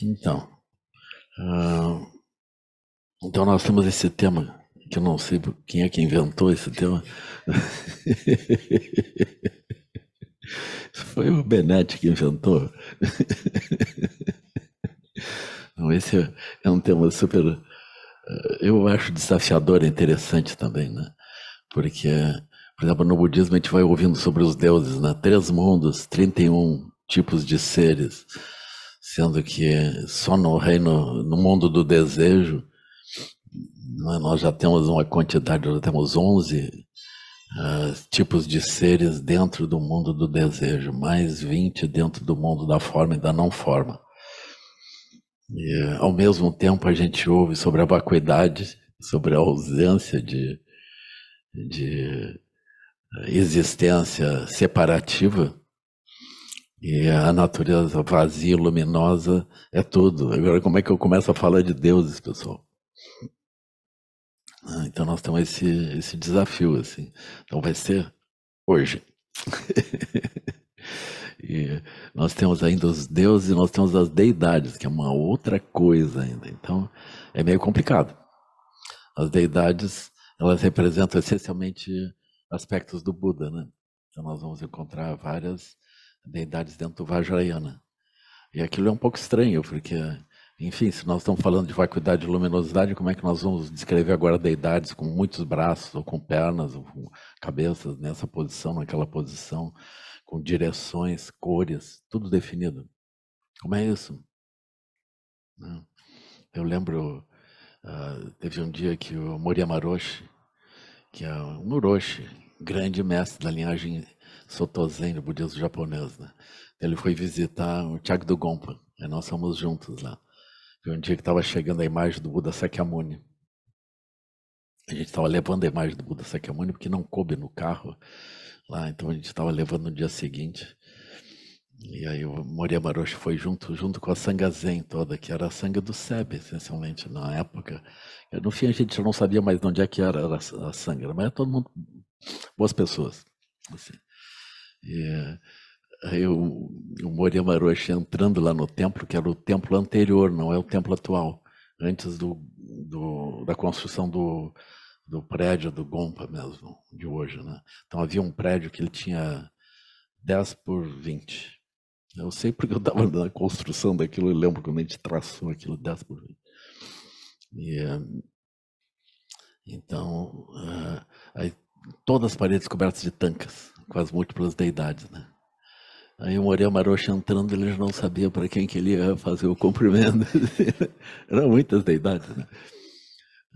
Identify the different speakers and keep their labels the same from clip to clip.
Speaker 1: Então, uh, então nós temos esse tema, que eu não sei quem é que inventou esse tema. Foi o Benetti que inventou. Não, esse é um tema super, ah, eu acho desafiador, interessante também, né? Porque, por exemplo, no budismo a gente vai ouvindo sobre os deuses, né? Três mundos, 31 tipos de seres sendo que só no reino, no mundo do desejo, né, nós já temos uma quantidade, já temos 11 Uh, ah, tipos de seres dentro do mundo do desejo, mais 20 dentro do mundo da forma e da não forma. E, ao mesmo tempo, a gente ouve sobre a vacuidade, sobre a ausência de, de existência separativa, e a natureza vazia, luminosa, é tudo. Agora, como é que eu começo a falar de deuses, pessoal? Ah, então, nós temos esse, esse desafio, assim. Então, vai ser hoje. e nós temos ainda os deuses e nós temos as deidades, que é uma outra coisa ainda. Então, é meio complicado. As deidades, elas representam essencialmente aspectos do Buda, né? Então, nós vamos encontrar várias deidades dentro do Vajrayana. E aquilo é um pouco estranho, porque, enfim, se nós estamos falando de vacuidade e luminosidade, como é que nós vamos descrever agora deidades com muitos braços, ou com pernas, ou com cabeças nessa posição, naquela posição, com direções, cores, tudo definido? Como é isso? Né? Eu lembro, ah, teve um dia que o Moriyama Roshi, que é um Uroshi, grande mestre da linhagem Sotozen, budismo japonês, né? Ele foi visitar o Tiago do Gompa, nós fomos juntos lá. E um dia que estava chegando a imagem do Buda Sakyamuni. A gente estava levando a imagem do Buda Sakyamuni porque não coube no carro lá, então a gente estava levando no dia seguinte. E aí o Moria Maroche foi junto, junto com a Sangha Zen toda, que era a Sangha do Sebe, essencialmente, na época. No fim a gente não sabia mais de onde é que era a Sangha, mas era todo mundo boas pessoas. Assim. É, eu, o Moriyama Roshi entrando lá no templo, que era o templo anterior, não é o templo atual, antes do, do da construção do, do prédio do Gompa mesmo, de hoje. Né? Então havia um prédio que ele tinha 10 por 20. Eu sei porque eu estava na construção daquilo, eu lembro quando a gente traçou aquilo 10 por 20. E, então, uh, aí, todas as paredes cobertas de tankas com as múltiplas deidades, né? Aí o Moreira Marocha entrando, já não sabia para quem que ele ia fazer o cumprimento. Eram muitas deidades, né?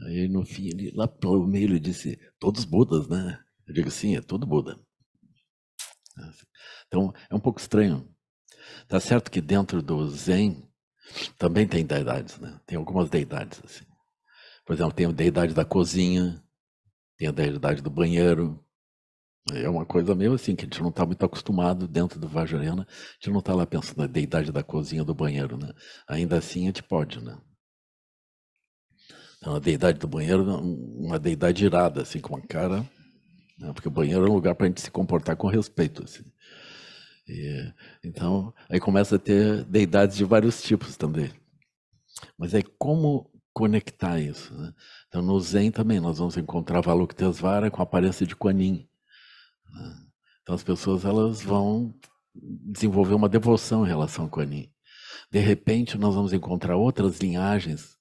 Speaker 1: Aí no fim, ele, lá pelo meio, ele disse, todos Budas, né? Eu digo, sim, é todo Buda. Então, é um pouco estranho. Tá certo que dentro do Zen também tem deidades, né? Tem algumas deidades, assim. Por exemplo, tem a deidade da cozinha, tem a deidade do banheiro, é uma coisa meio assim, que a gente não está muito acostumado dentro do Vajrayana, a gente não está lá pensando na deidade da cozinha do banheiro, né? Ainda assim a gente pode, né? Então, a deidade do banheiro, uma deidade irada, assim, com a cara, né? porque o banheiro é um lugar para a gente se comportar com respeito, assim. E, então, aí começa a ter deidades de vários tipos também. Mas aí como conectar isso, né? Então, no Zen também nós vamos encontrar Valuk com a aparência de Kuan Yin. Né? Então as pessoas elas vão desenvolver uma devoção em relação com Anin. De repente nós vamos encontrar outras linhagens,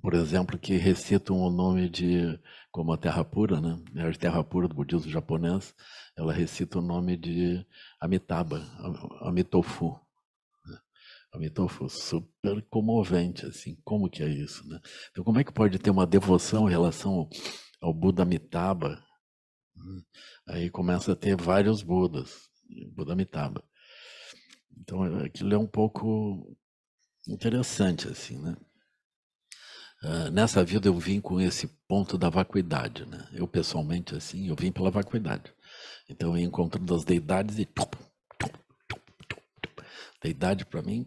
Speaker 1: por exemplo, que recitam o nome de como a Terra Pura, né? É a Terra Pura do budismo japonês, ela recita o nome de Amitabha, Amitofu. Né? Amitofu, super comovente, assim, como que é isso, né? Então como é que pode ter uma devoção em relação ao Buda Amitabha, Aí começa a ter vários Budas, Buda Mitaba. Então aquilo é um pouco interessante, assim, né? Uh, nessa vida eu vim com esse ponto da vacuidade, né? Eu pessoalmente, assim, eu vim pela vacuidade. Então eu ia encontrando as deidades e... Deidade para mim...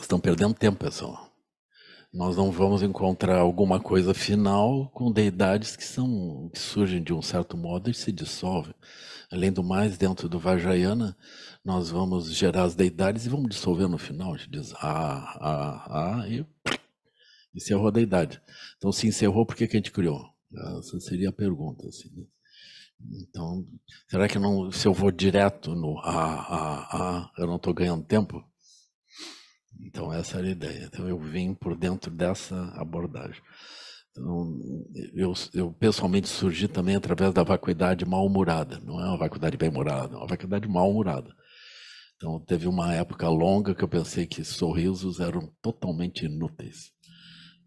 Speaker 1: Estão perdendo tempo, pessoal. Nós não vamos encontrar alguma coisa final com deidades que são que surgem de um certo modo e se dissolvem. Além do mais, dentro do Vajrayana, nós vamos gerar as deidades e vamos dissolver no final. A gente diz ah, ah, ah e encerrou a deidade. Então, se encerrou, por que, que a gente criou? Essa seria a pergunta. Assim, né? Então, será que não, se eu vou direto no ah, ah, ah, eu não estou ganhando tempo? Então, essa era a ideia. Então, eu vim por dentro dessa abordagem. Então, eu, eu pessoalmente surgi também através da vacuidade mal-humorada. Não é uma vacuidade bem-humorada, é uma vacuidade mal-humorada. Então, teve uma época longa que eu pensei que sorrisos eram totalmente inúteis,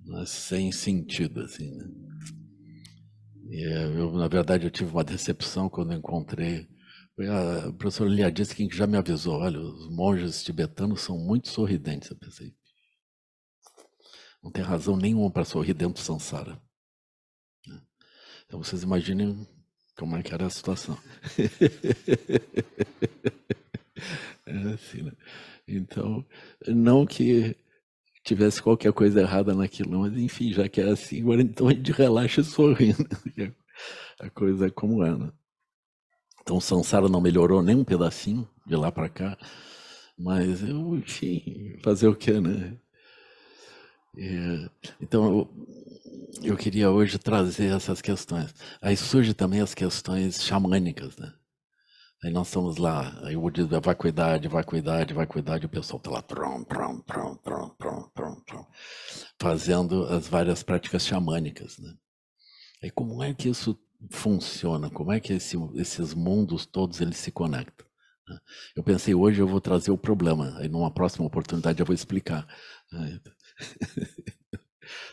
Speaker 1: né, sem sentido, assim. Né? E eh, eu, na verdade, eu tive uma decepção quando encontrei a professora Lia disse que já me avisou, olha, os monges tibetanos são muito sorridentes. Eu pensei, não tem razão nenhuma para sorrir dentro do samsara. Né? Então vocês imaginem como é que era a situação. é assim, né? Então, não que tivesse qualquer coisa errada naquilo, mas enfim, já que é assim, agora então a gente relaxa sorrindo. a coisa é como é, né? Então, Sansara não melhorou nem um pedacinho de lá para cá. Mas eu, enfim, fazer o quê, né? É, então, eu, eu queria hoje trazer essas questões. Aí surge também as questões xamânicas, né? Aí nós estamos lá, aí o budismo é vacuidade, vacuidade, vacuidade, o pessoal está lá, trom, trom, trom, trom, trom, trom, trom, fazendo as várias práticas xamânicas, né? Aí como é que isso funciona, como é que esse, esses mundos todos eles se conectam. Né? Eu pensei hoje eu vou trazer o problema, aí numa próxima oportunidade eu vou explicar.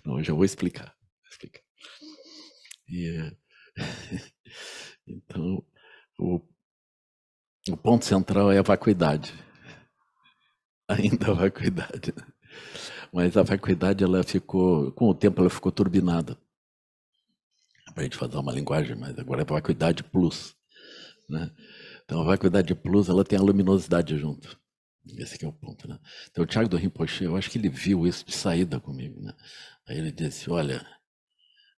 Speaker 1: Não, hoje eu vou explicar. explicar. E, eh, então, o, o ponto central é a vacuidade. Ainda a vacuidade. Né? Mas a vacuidade ela ficou, com o tempo ela ficou turbinada para a gente fazer uma linguagem, mas agora é vacuidade plus. Né? Então, a vacuidade plus ela tem a luminosidade junto. Esse é o ponto. Né? Então, o Thiago do Rinpoche, eu acho que ele viu isso de saída comigo. Né? Aí ele disse: olha,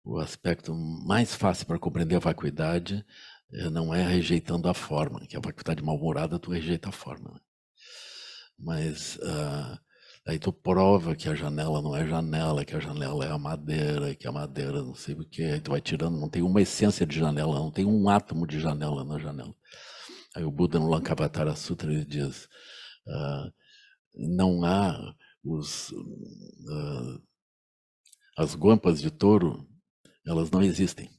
Speaker 1: o aspecto mais fácil para compreender a vacuidade eh, não é rejeitando a forma, que a vacuidade mal-humorada tu rejeita a forma. Né? Mas. Uh, Aí tu prova que a janela não é janela, que a janela é a madeira, que a madeira não sei o que. Aí tu vai tirando, não tem uma essência de janela, não tem um átomo de janela na janela. Aí o Buda no Lankavatara Sutra ele diz: uh, não há os, uh, as guampas de touro, elas não existem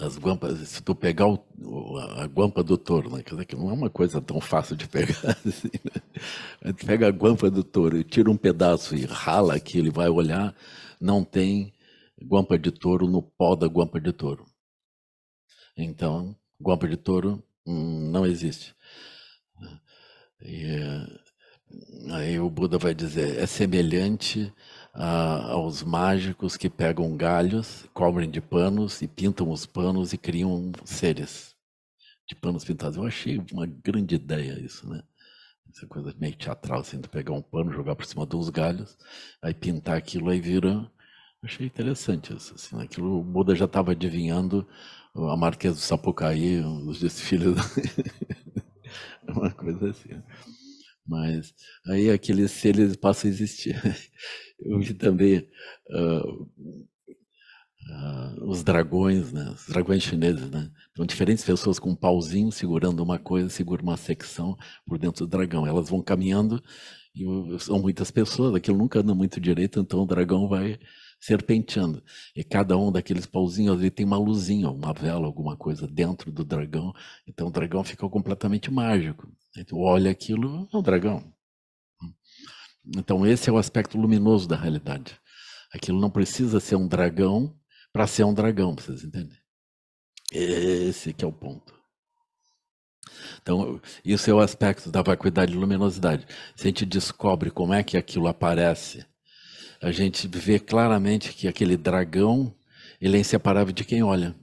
Speaker 1: as guampas, se tu pegar o, a guampa do touro, né? que não é uma coisa tão fácil de pegar assim, né? pega a guampa do touro e tira um pedaço e rala que ele vai olhar, não tem guampa de touro no pó da guampa de touro. Então, guampa de touro hum, não existe. E eh, aí o Buda vai dizer, é semelhante aos mágicos que pegam galhos, cobrem de panos e pintam os panos e criam seres de panos pintados. Eu achei uma grande ideia isso, né? Essa coisa meio teatral, assim, de pegar um pano, jogar por cima dos galhos, aí pintar aquilo, aí vira. Achei interessante isso, assim, né? aquilo o Buda já estava adivinhando a Marquesa do Sapucaí, os desfiles. uma coisa assim. Né? Mas aí aqueles seres passam a existir. Eu vi também uh, uh, os dragões, né? Os dragões chineses, né? São então, diferentes pessoas com um pauzinho segurando uma coisa, segura uma secção por dentro do dragão. Elas vão caminhando e são muitas pessoas, aquilo nunca anda muito direito, então o dragão vai serpenteando. E cada um daqueles pauzinhos ali tem uma luzinha, uma vela, alguma coisa dentro do dragão. Então o dragão ficou completamente mágico. Então, olha aquilo, é um dragão. Então esse é o aspecto luminoso da realidade. Aquilo não precisa ser um dragão para ser um dragão, vocês entendem? Esse que é o ponto. Então, isso é o aspecto da vacuidade e luminosidade. Se a gente descobre como é que aquilo aparece a gente vê claramente que aquele dragão ele é inseparável de quem olha.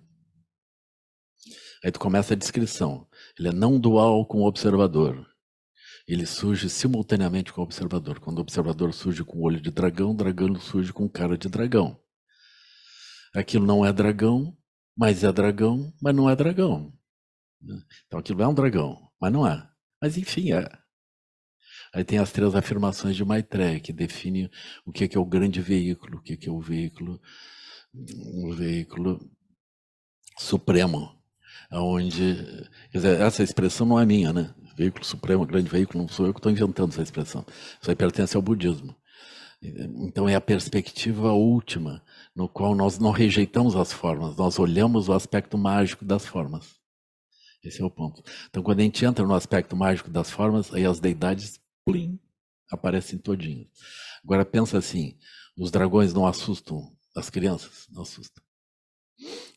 Speaker 1: Aí tu começa a descrição. Ele é não dual com o observador. Ele surge simultaneamente com o observador. Quando o observador surge com o olho de dragão, o dragão surge com cara de dragão. Aquilo não é dragão, mas é dragão, mas não é dragão. Então aquilo é um dragão, mas não é. Mas enfim, é. Aí tem as três afirmações de Maitreya, que define o que é, que é o grande veículo, o que é, que é o veículo, o veículo supremo, aonde, quer dizer, essa expressão não é minha, né? Veículo supremo, grande veículo, não sou eu que estou inventando essa expressão. Isso aí pertence ao budismo. Então é a perspectiva última, no qual nós não rejeitamos as formas, nós olhamos o aspecto mágico das formas. Esse é o ponto. Então, quando a gente entra no aspecto mágico das formas, aí as deidades plim, aparecem todinhos. Agora pensa assim, os dragões não assustam as crianças, não assustam.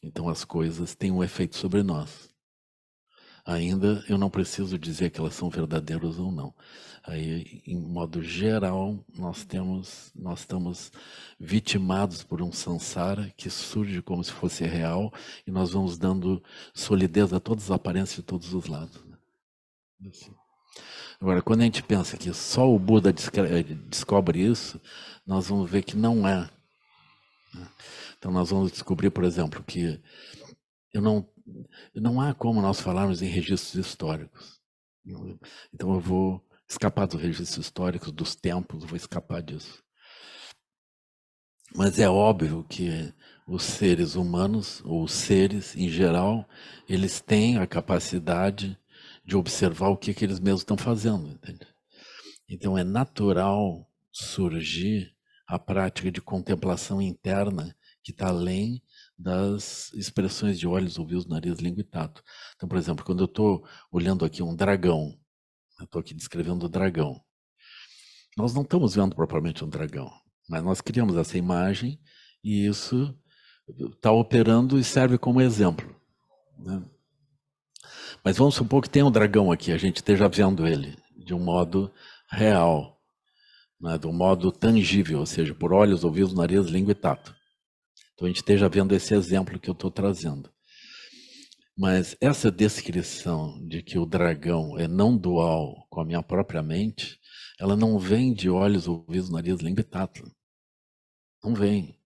Speaker 1: Então as coisas têm um efeito sobre nós. Ainda eu não preciso dizer que elas são verdadeiras ou não. Aí, em modo geral, nós temos, nós estamos vitimados por um sansara que surge como se fosse real e nós vamos dando solidez a todas as aparências de todos os lados. Né? Assim. Agora, quando a gente pensa que só o Buda eh, descobre isso, nós vamos ver que não é. Né? Então, nós vamos descobrir, por exemplo, que eu não, não há como nós falarmos em registros históricos. Então, eu vou escapar dos registros históricos, dos tempos, vou escapar disso. Mas é óbvio que os seres humanos, ou os seres em geral, eles têm a capacidade de observar o que, que eles mesmos estão fazendo. Entende? Então é natural surgir a prática de contemplação interna que está além das expressões de olhos, ouvidos, nariz, língua e tato. Então, por exemplo, quando eu estou olhando aqui um dragão, eu estou aqui descrevendo o dragão. Nós não estamos vendo propriamente um dragão, mas nós criamos essa imagem e isso está operando e serve como exemplo. Né? Mas vamos supor que tem um dragão aqui, a gente esteja vendo ele de um modo real, né? de um modo tangível, ou seja, por olhos, ouvidos, nariz, língua e tato. Então a gente esteja vendo esse exemplo que eu estou trazendo. Mas essa descrição de que o dragão é não dual com a minha própria mente, ela não vem de olhos, ouvidos, nariz, língua e tato. Não vem.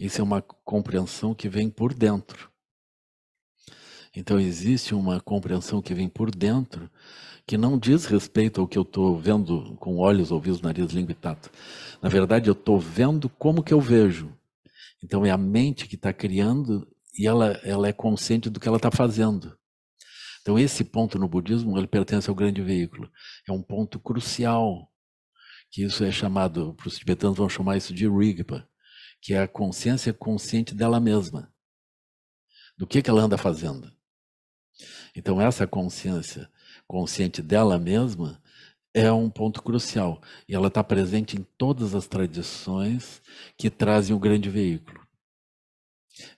Speaker 1: Isso é uma compreensão que vem por dentro. Então existe uma compreensão que vem por dentro, que não diz respeito ao que eu estou vendo com olhos, ouvidos, nariz, língua e tato. Na verdade, eu estou vendo como que eu vejo. Então é a mente que está criando e ela, ela é consciente do que ela está fazendo. Então esse ponto no budismo ele pertence ao grande veículo. É um ponto crucial que isso é chamado, para os tibetanos vão chamar isso de rigpa, que é a consciência consciente dela mesma, do que, que ela anda fazendo. Então, essa consciência, consciente dela mesma, é um ponto crucial. E ela está presente em todas as tradições que trazem o grande veículo.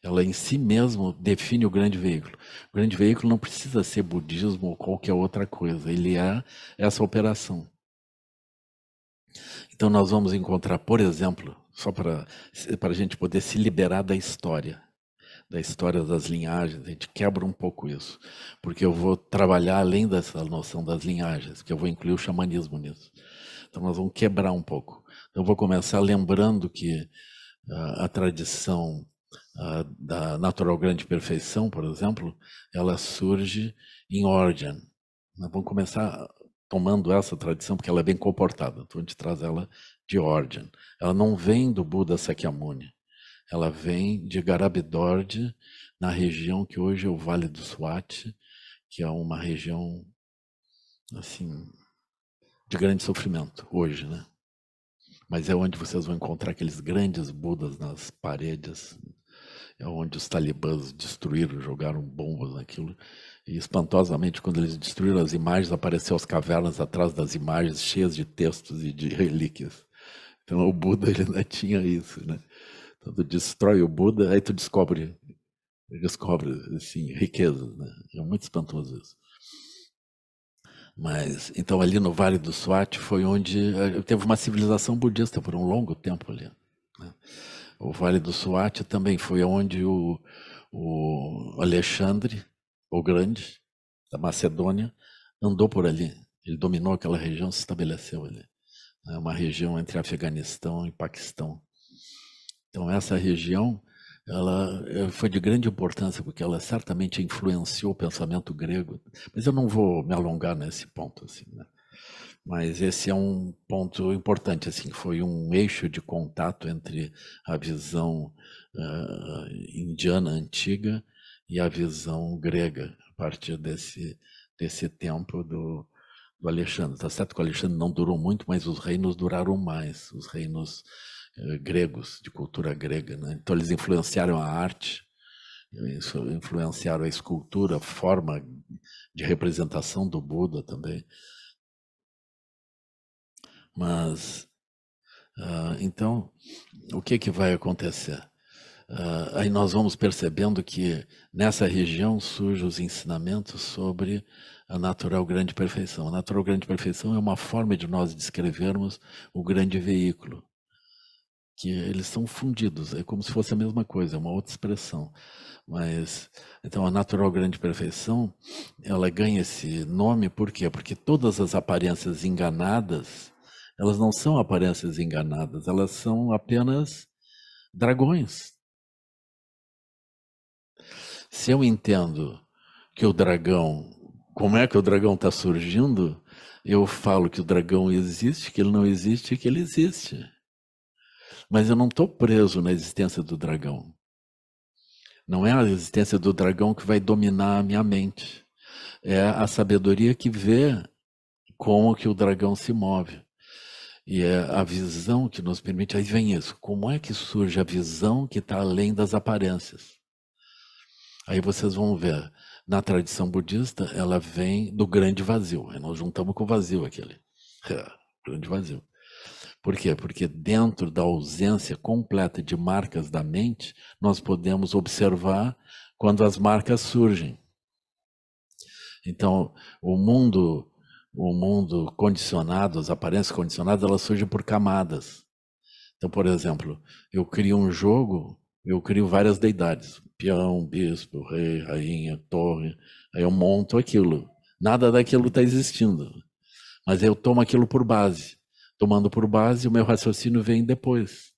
Speaker 1: Ela em si mesma define o grande veículo. O grande veículo não precisa ser budismo ou qualquer outra coisa, ele é essa operação. Então, nós vamos encontrar, por exemplo, só para a gente poder se liberar da história da história das linhagens, a gente quebra um pouco isso, porque eu vou trabalhar além dessa noção das linhagens, que eu vou incluir o xamanismo nisso. Então nós vamos quebrar um pouco. Então, eu vou começar lembrando que uh, a tradição uh, da natural grande perfeição, por exemplo, ela surge em Orgen. Nós vamos começar tomando essa tradição, porque ela é bem comportada, então a gente traz ela de Orgen. Ela não vem do Buda Sakyamuni, ela vem de Garabedorde, na região que hoje é o Vale do Swat, que é uma região assim de grande sofrimento hoje, né? Mas é onde vocês vão encontrar aqueles grandes budas nas paredes, é onde os talibãs destruíram, jogaram bombas naquilo. E espantosamente, quando eles destruíram as imagens, apareceu as cavernas atrás das imagens cheias de textos e de relíquias. Então o Buda ele ainda tinha isso, né? tu destrói o Buda, aí tu descobre, descobre assim, riquezas. Né? É muito espantoso isso. Mas então ali no Vale do Swat foi onde eh, teve uma civilização budista por um longo tempo ali. Né? O Vale do Swat também foi onde o, o Alexandre, o Grande, da Macedônia, andou por ali. Ele dominou aquela região, se estabeleceu ali. É uma região entre Afeganistão e Paquistão. Então essa região ela eh, foi de grande importância porque ela certamente influenciou o pensamento grego. Mas eu não vou me alongar nesse ponto assim, né? Mas esse é um ponto importante assim, foi um eixo de contato entre a visão uh, indiana antiga e a visão grega a partir desse desse tempo do, do Alexandre. Está certo que o Alexandre não durou muito, mas os reinos duraram mais. Os reinos eh, gregos, de cultura grega. Né? Então, eles influenciaram a arte, influenciaram a escultura, a forma de representação do Buda também. Mas, uh, então, o que, que vai acontecer? Uh, aí nós vamos percebendo que nessa região surgem os ensinamentos sobre a natural grande perfeição. A natural grande perfeição é uma forma de nós descrevermos o grande veículo que eles são fundidos, é como se fosse a mesma coisa, é uma outra expressão. Mas então a natural grande perfeição, ela ganha esse nome por quê? Porque todas as aparências enganadas, elas não são aparências enganadas, elas são apenas dragões. Se eu entendo que o dragão, como é que o dragão está surgindo, eu falo que o dragão existe, que ele não existe, que ele existe. Mas eu não estou preso na existência do dragão. Não é a existência do dragão que vai dominar a minha mente. É a sabedoria que vê como que o dragão se move. E é a visão que nos permite. Aí vem isso. Como é que surge a visão que está além das aparências? Aí vocês vão ver. Na tradição budista, ela vem do grande vazio. Nós juntamos com o vazio aquele. É, grande vazio. Por quê? Porque dentro da ausência completa de marcas da mente, nós podemos observar quando as marcas surgem. Então, o mundo, o mundo condicionado, as aparências condicionadas, elas surgem por camadas. Então, por exemplo, eu crio um jogo, eu crio várias deidades, peão, bispo, rei, rainha, torre, aí eu monto aquilo. Nada daquilo está existindo, mas eu tomo aquilo por base tomando por base, o meu raciocínio vem depois.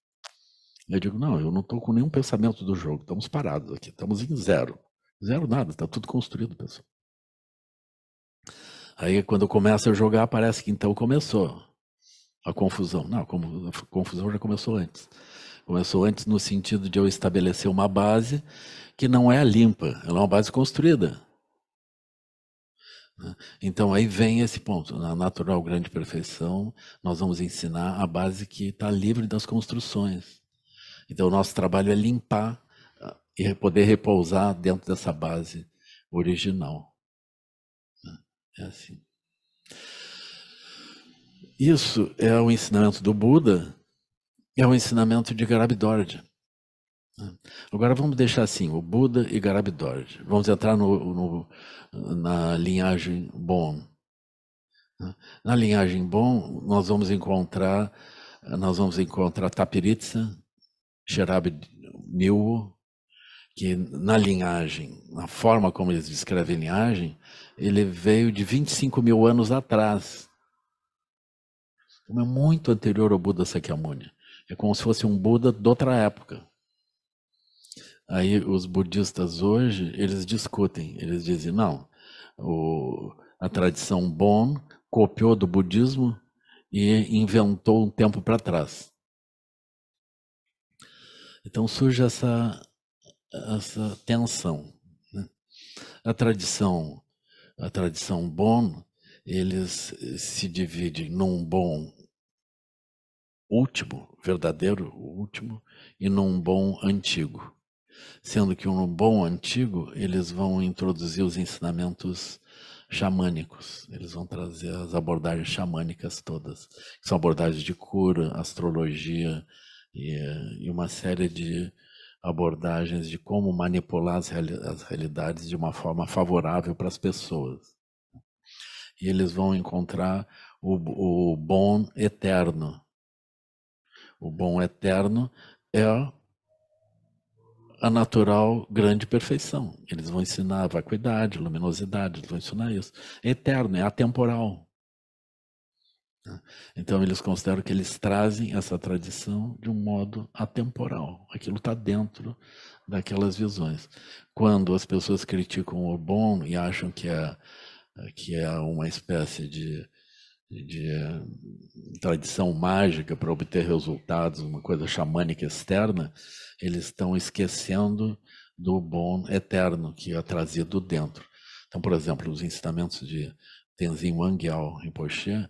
Speaker 1: Eu digo, não, eu não estou com nenhum pensamento do jogo, estamos parados aqui, estamos em zero. Zero nada, está tudo construído, pessoal. Aí quando começa a jogar, parece que então começou a confusão. Não, a confusão já começou antes. Começou antes no sentido de eu estabelecer uma base que não é limpa, ela é uma base construída. Né? Então aí vem esse ponto, na natural grande perfeição, nós vamos ensinar a base que está livre das construções. Então o nosso trabalho é limpar ah, e poder repousar dentro dessa base original. Né? É assim. Isso é o ensinamento do Buda, é o ensinamento de Garabidorja. É. Agora vamos deixar assim, o Buda e Garabidorge. Vamos entrar no, no, na linhagem Bon. Né? Na linhagem Bon, nós vamos encontrar nós vamos encontrar Tapiritsa, Sherab Nilwo, que na linhagem, na forma como eles descrevem linhagem, ele veio de 25 mil anos atrás. é muito anterior ao Buda Sakyamuni. É como se fosse um Buda de outra época. Aí os budistas hoje, eles discutem, eles dizem, não, o, a tradição Bon copiou do budismo e inventou um tempo para trás. Então surge essa, essa tensão. Né? A tradição, a tradição Bon, eles se dividem num bom último, verdadeiro último, e num bom antigo sendo que um bom antigo eles vão introduzir os ensinamentos xamânicos, eles vão trazer as abordagens xamânicas todas, que são abordagens de cura, astrologia e, e uma série de abordagens de como manipular as, reali as realidades de uma forma favorável para as pessoas. E eles vão encontrar o, o bom eterno. O bom eterno é a natural grande perfeição. Eles vão ensinar vacuidade, luminosidade, eles vão ensinar isso. É eterno, é atemporal. Então eles consideram que eles trazem essa tradição de um modo atemporal. Aquilo está dentro daquelas visões. Quando as pessoas criticam o bom e acham que é, que é uma espécie de de eh, tradição mágica para obter resultados, uma coisa xamânica externa, eles estão esquecendo do bom eterno que é trazido dentro. Então, por exemplo, os ensinamentos de Tenzin Wangyal Rinpoche,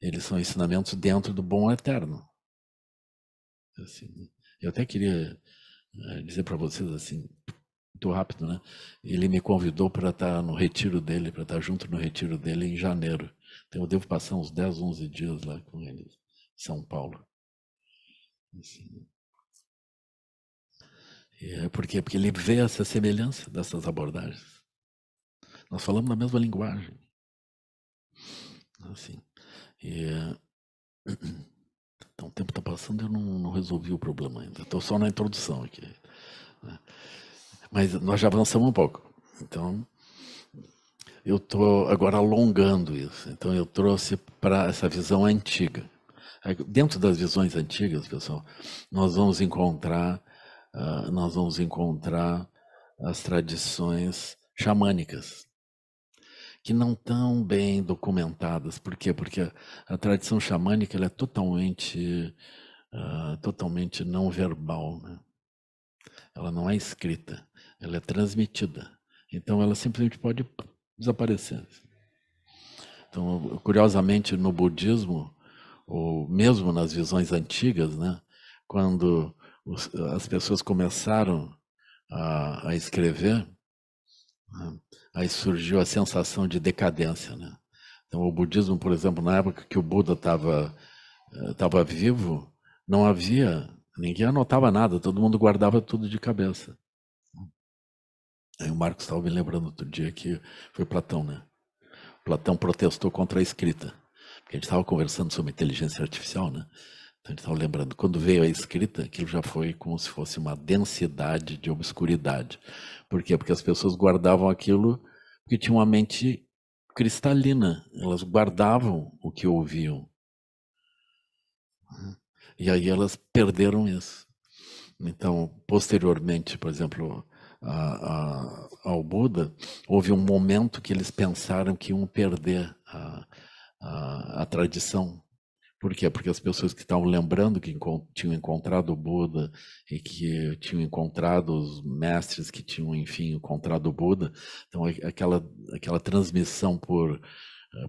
Speaker 1: eles são ensinamentos dentro do bom eterno. Assim, eu até queria eh, dizer para vocês assim, muito rápido, né? Ele me convidou para estar tá no retiro dele, para estar tá junto no retiro dele em janeiro. Então eu devo passar uns 10, 11 dias lá com ele, em São Paulo. Assim. É porque, porque ele vê essa semelhança dessas abordagens. Nós falamos na mesma linguagem. Assim. E, eh, então o tempo está passando e eu não, não, resolvi o problema ainda. Estou só na introdução aqui. Né? Mas nós já avançamos um pouco. Então, eu estou agora alongando isso. Então, eu trouxe para essa visão antiga. É dentro das visões antigas, pessoal, nós vamos encontrar, uh, nós vamos encontrar as tradições xamânicas, que não estão bem documentadas. Por quê? Porque a, a tradição xamânica ela é totalmente, uh, totalmente não verbal. Né? Ela não é escrita, ela é transmitida. Então, ela simplesmente pode desaparecendo. Então, curiosamente, no budismo, ou mesmo nas visões antigas, né, quando os, as pessoas começaram a, a escrever, né, aí surgiu a sensação de decadência. Né? Então, o budismo, por exemplo, na época que o Buda estava estava eh, vivo, não havia, ninguém anotava nada, todo mundo guardava tudo de cabeça. Aí o Marcos estava me lembrando outro dia que foi Platão, né? Platão protestou contra a escrita. Porque a gente estava conversando sobre inteligência artificial, né? Então a gente estava lembrando, quando veio a escrita, aquilo já foi como se fosse uma densidade de obscuridade. Por quê? Porque as pessoas guardavam aquilo porque tinham uma mente cristalina. Elas guardavam o que ouviam. E aí elas perderam isso. Então, posteriormente, por exemplo, a, a, ao Buda, houve um momento que eles pensaram que iam perder a, a, a tradição. Por quê? Porque as pessoas que estavam lembrando que tinham encontrado o Buda e que tinham encontrado os mestres que tinham, enfim, encontrado o Buda, então é, aquela, aquela transmissão por,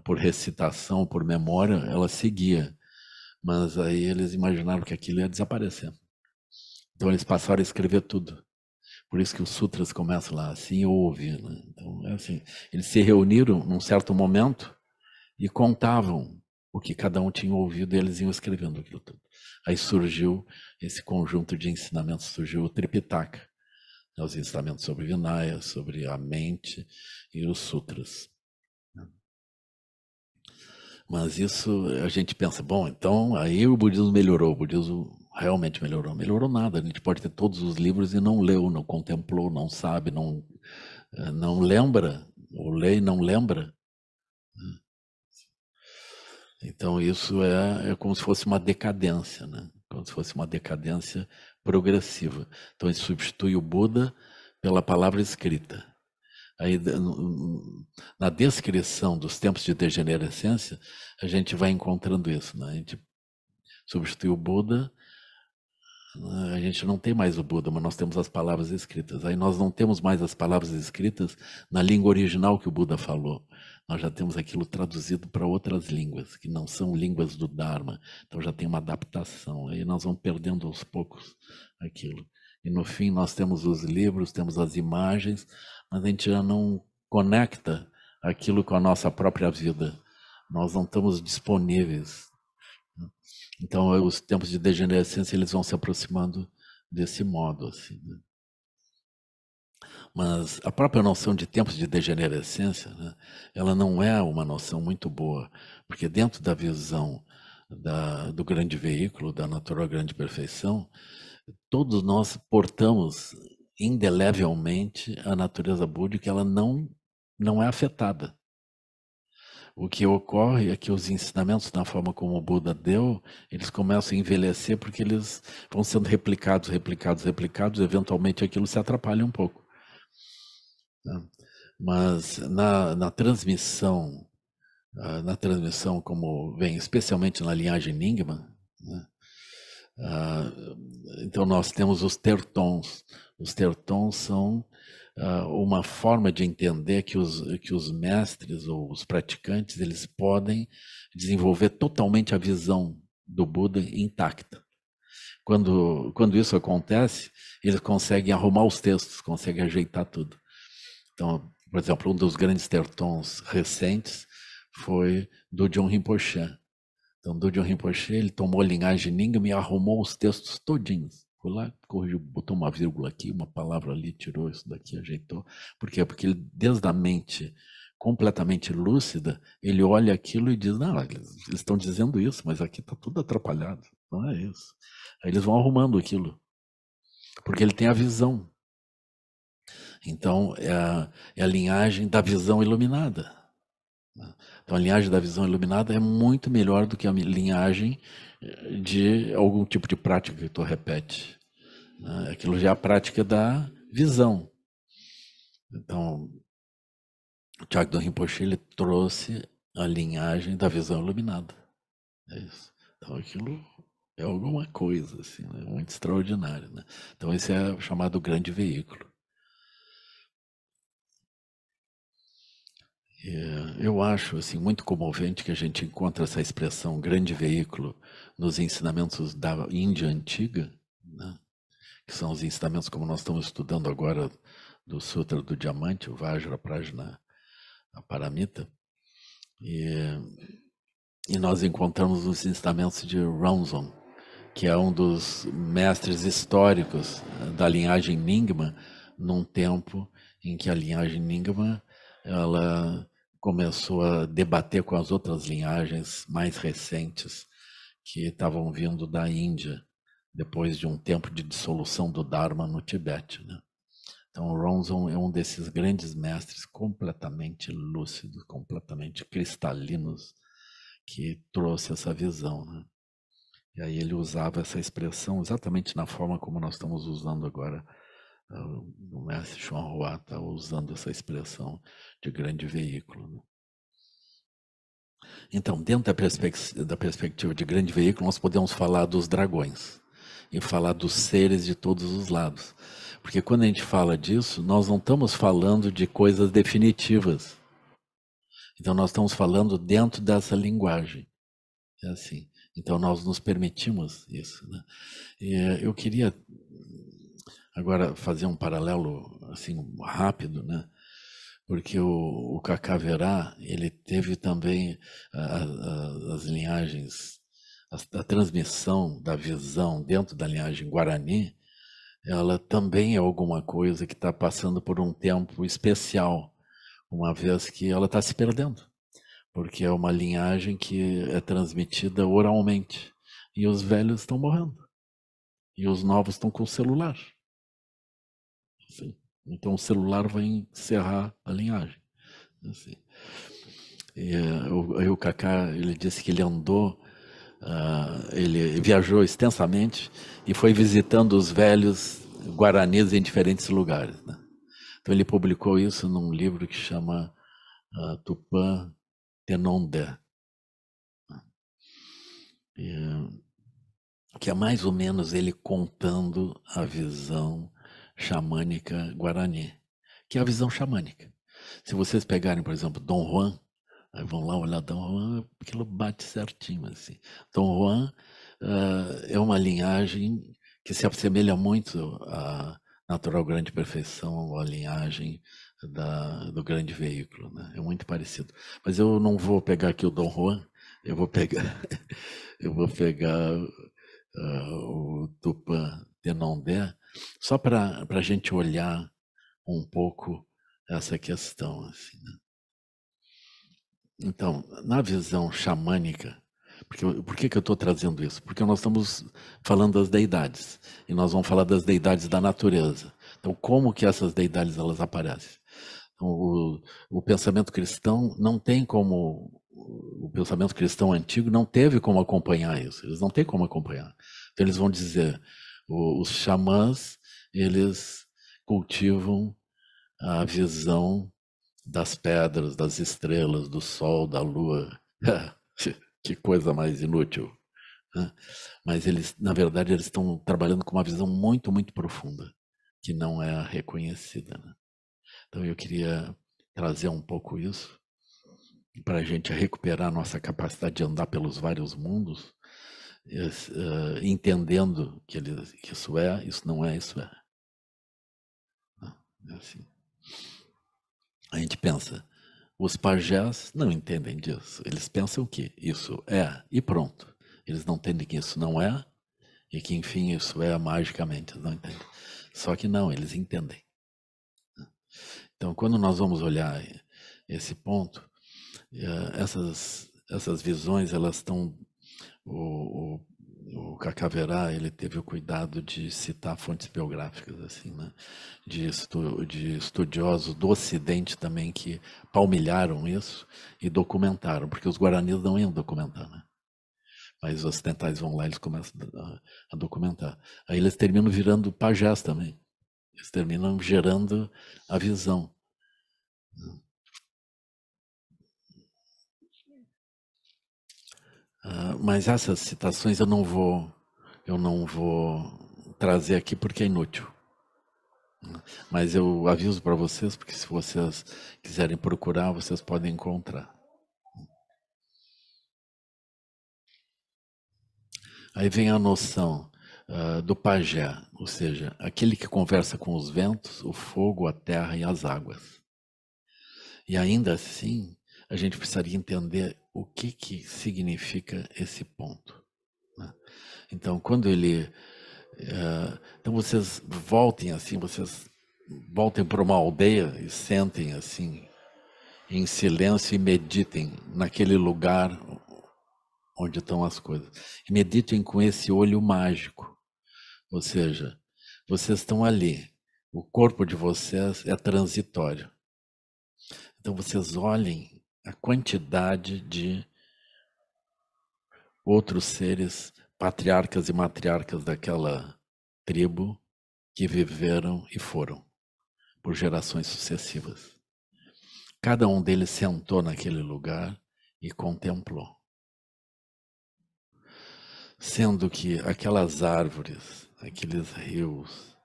Speaker 1: por recitação, por memória, ela seguia. Mas aí eles imaginaram que aquilo ia desaparecer. Então eles passaram a escrever tudo. Por isso que os sutras começam lá, assim ouve. Né? Então, é assim, eles se reuniram num certo momento e contavam o que cada um tinha ouvido e eles iam escrevendo aquilo tudo. Aí surgiu esse conjunto de ensinamentos, surgiu o Tripitaka, né? os ensinamentos sobre Vinaya, sobre a mente e os sutras. Mas isso a gente pensa, bom, então aí o budismo melhorou, o budismo realmente melhorou? Melhorou nada. A gente pode ter todos os livros e não leu, não contemplou, não sabe, não, eh, não lembra, ou lê e não lembra. Né? Então, isso é, é como se fosse uma decadência, né? como se fosse uma decadência progressiva. Então, ele substitui o Buda pela palavra escrita. Aí, na descrição dos tempos de degenerescência, a gente vai encontrando isso. Né? A gente substitui o Buda a gente não tem mais o Buda, mas nós temos as palavras escritas. Aí nós não temos mais as palavras escritas na língua original que o Buda falou. Nós já temos aquilo traduzido para outras línguas, que não são línguas do Dharma. Então já tem uma adaptação. Aí nós vamos perdendo aos poucos aquilo. E no fim nós temos os livros, temos as imagens, mas a gente já não conecta aquilo com a nossa própria vida. Nós não estamos disponíveis então, os tempos de degenerescência eles vão se aproximando desse modo. Assim, né? Mas a própria noção de tempos de degenerescência, né, ela não é uma noção muito boa, porque dentro da visão da, do grande veículo, da natural grande perfeição, todos nós portamos indelevelmente a natureza búdica, ela não, não é afetada. O que ocorre é que os ensinamentos, na forma como o Buda deu, eles começam a envelhecer porque eles vão sendo replicados, replicados, replicados, eventualmente aquilo se atrapalha um pouco. Né? Mas na, na transmissão, ah, na transmissão como vem, especialmente na linhagem Nyingma, né? Ah, então nós temos os tertons. Os tertons são ah, uma forma de entender que os, que os mestres ou os praticantes eles podem desenvolver totalmente a visão do Buda intacta. Quando, quando isso acontece, eles conseguem arrumar os textos, conseguem ajeitar tudo. Então, por exemplo, um dos grandes tertons recentes foi do John Rinpoche. Então, do John Rinpoche, ele tomou a linhagem Ningma e arrumou os textos todinhos lá, corrigiu, botou uma vírgula aqui, uma palavra ali, tirou isso daqui, ajeitou. Por quê? Porque ele, desde a mente completamente lúcida, ele olha aquilo e diz: Não, eles estão dizendo isso, mas aqui está tudo atrapalhado. Não é isso. Aí eles vão arrumando aquilo. Porque ele tem a visão. Então, é a, é a linhagem da visão iluminada. Né? Então, a linhagem da visão iluminada é muito melhor do que a linhagem eh, de algum tipo de prática que tu repete. Né? Aquilo já é a prática da visão. Então, o Tiago do Rinpoche ele trouxe a linhagem da visão iluminada. É isso. Então, aquilo é alguma coisa assim, né? muito extraordinário. Né? Então, esse é o chamado grande veículo. É, eu acho assim muito comovente que a gente encontra essa expressão grande veículo nos ensinamentos da Índia antiga, né? que são os ensinamentos como nós estamos estudando agora do Sutra do Diamante, o Vajra Prajna a Paramita. E, e nós encontramos os ensinamentos de Ronson, que é um dos mestres históricos eh, da linhagem Nyingma, num tempo em que a linhagem Nyingma ela começou a debater com as outras linhagens mais recentes que estavam vindo da Índia, depois de um tempo de dissolução do Dharma no Tibete. Né? Então, Ronson é um desses grandes mestres completamente lúcidos, completamente cristalinos, que trouxe essa visão. Né? E aí ele usava essa expressão exatamente na forma como nós estamos usando agora o mestre Chuan Hua está usando essa expressão de grande veículo. Né? Então, dentro da, da, perspectiva de grande veículo, nós podemos falar dos dragões e falar dos seres de todos os lados. Porque quando a gente fala disso, nós não estamos falando de coisas definitivas. Então, nós estamos falando dentro dessa linguagem. É assim. Então, nós nos permitimos isso. Né? Eh, eu queria Agora, fazer um paralelo assim rápido, né? porque o, o Cacaverá ele teve também a, a, as linhagens, a, a, transmissão da visão dentro da linhagem Guarani, ela também é alguma coisa que está passando por um tempo especial, uma vez que ela está se perdendo, porque é uma linhagem que é transmitida oralmente e os velhos estão morrendo e os novos estão com o celular. Assim. Então o celular vai encerrar a linhagem. Assim. E, uh, eh, o, o Kaká, ele disse que ele andou, uh, ele viajou extensamente e foi visitando os velhos guaranis em diferentes lugares. Né? Então ele publicou isso num livro que chama uh, Tupã Tenondé, que é mais ou menos ele contando a visão xamânica guarani, que é a visão xamânica. Se vocês pegarem, por exemplo, Dom Juan, vão lá olhar Dom Juan, aquilo bate certinho assim. Dom Juan uh, é uma linhagem que se assemelha muito à natural grande perfeição, à linhagem da, do grande veículo, né? é muito parecido. Mas eu não vou pegar aqui o Dom Juan, eu vou pegar, eu vou pegar uh, o Tupã Denondé, só para a gente olhar um pouco essa questão. Assim, né? Então, na visão xamânica, porque, por que, que eu estou trazendo isso? Porque nós estamos falando das deidades, e nós vamos falar das deidades da natureza. Então, como que essas deidades elas aparecem? Então, o, o pensamento cristão não tem como o pensamento cristão antigo não teve como acompanhar isso, eles não têm como acompanhar. Então eles vão dizer, os xamãs, eles cultivam a visão das pedras, das estrelas, do sol, da lua. que coisa mais inútil. Né? Mas eles, na verdade, eles estão trabalhando com uma visão muito, muito profunda, que não é reconhecida. Né? Então eu queria trazer um pouco isso para a gente recuperar nossa capacidade de andar pelos vários mundos uh, entendendo que, ele, que isso é, isso não é, isso é. Né? é assim. A gente pensa, os pajés não entendem disso. Eles pensam que isso é e pronto. Eles não entendem que isso não é e que, enfim, isso é magicamente. não entendem. Só que não, eles entendem. Né? Então, quando nós vamos olhar esse ponto, eh, essas, essas visões elas estão o, o, o Cacaverá ele teve o cuidado de citar fontes biográficas assim, né? de, estu, de estudiosos do Ocidente também que palmilharam isso e documentaram, porque os guaranis não iam documentar, né? Mas os ocidentais vão lá, eles começam a, a documentar. Aí eles terminam virando pajés também. Eles terminam gerando a visão. Né? Ah, mas essas citações eu não vou eu não vou trazer aqui porque é inútil. Mas eu aviso para vocês porque se vocês quiserem procurar, vocês podem encontrar. Aí vem a noção uh, do pajé, ou seja, aquele que conversa com os ventos, o fogo, a terra e as águas. E ainda assim, a gente precisaria entender o que, que significa esse ponto. Né? Então, quando ele. Eh, então, vocês voltem assim, vocês voltem para uma aldeia e sentem assim, em silêncio e meditem naquele lugar onde estão as coisas. E meditem com esse olho mágico. Ou seja, vocês estão ali, o corpo de vocês é transitório. Então vocês olhem a quantidade de outros seres patriarcas e matriarcas daquela tribo que viveram e foram por gerações sucessivas. Cada um deles sentou naquele lugar e contemplou. Sendo que aquelas árvores, aqueles rios,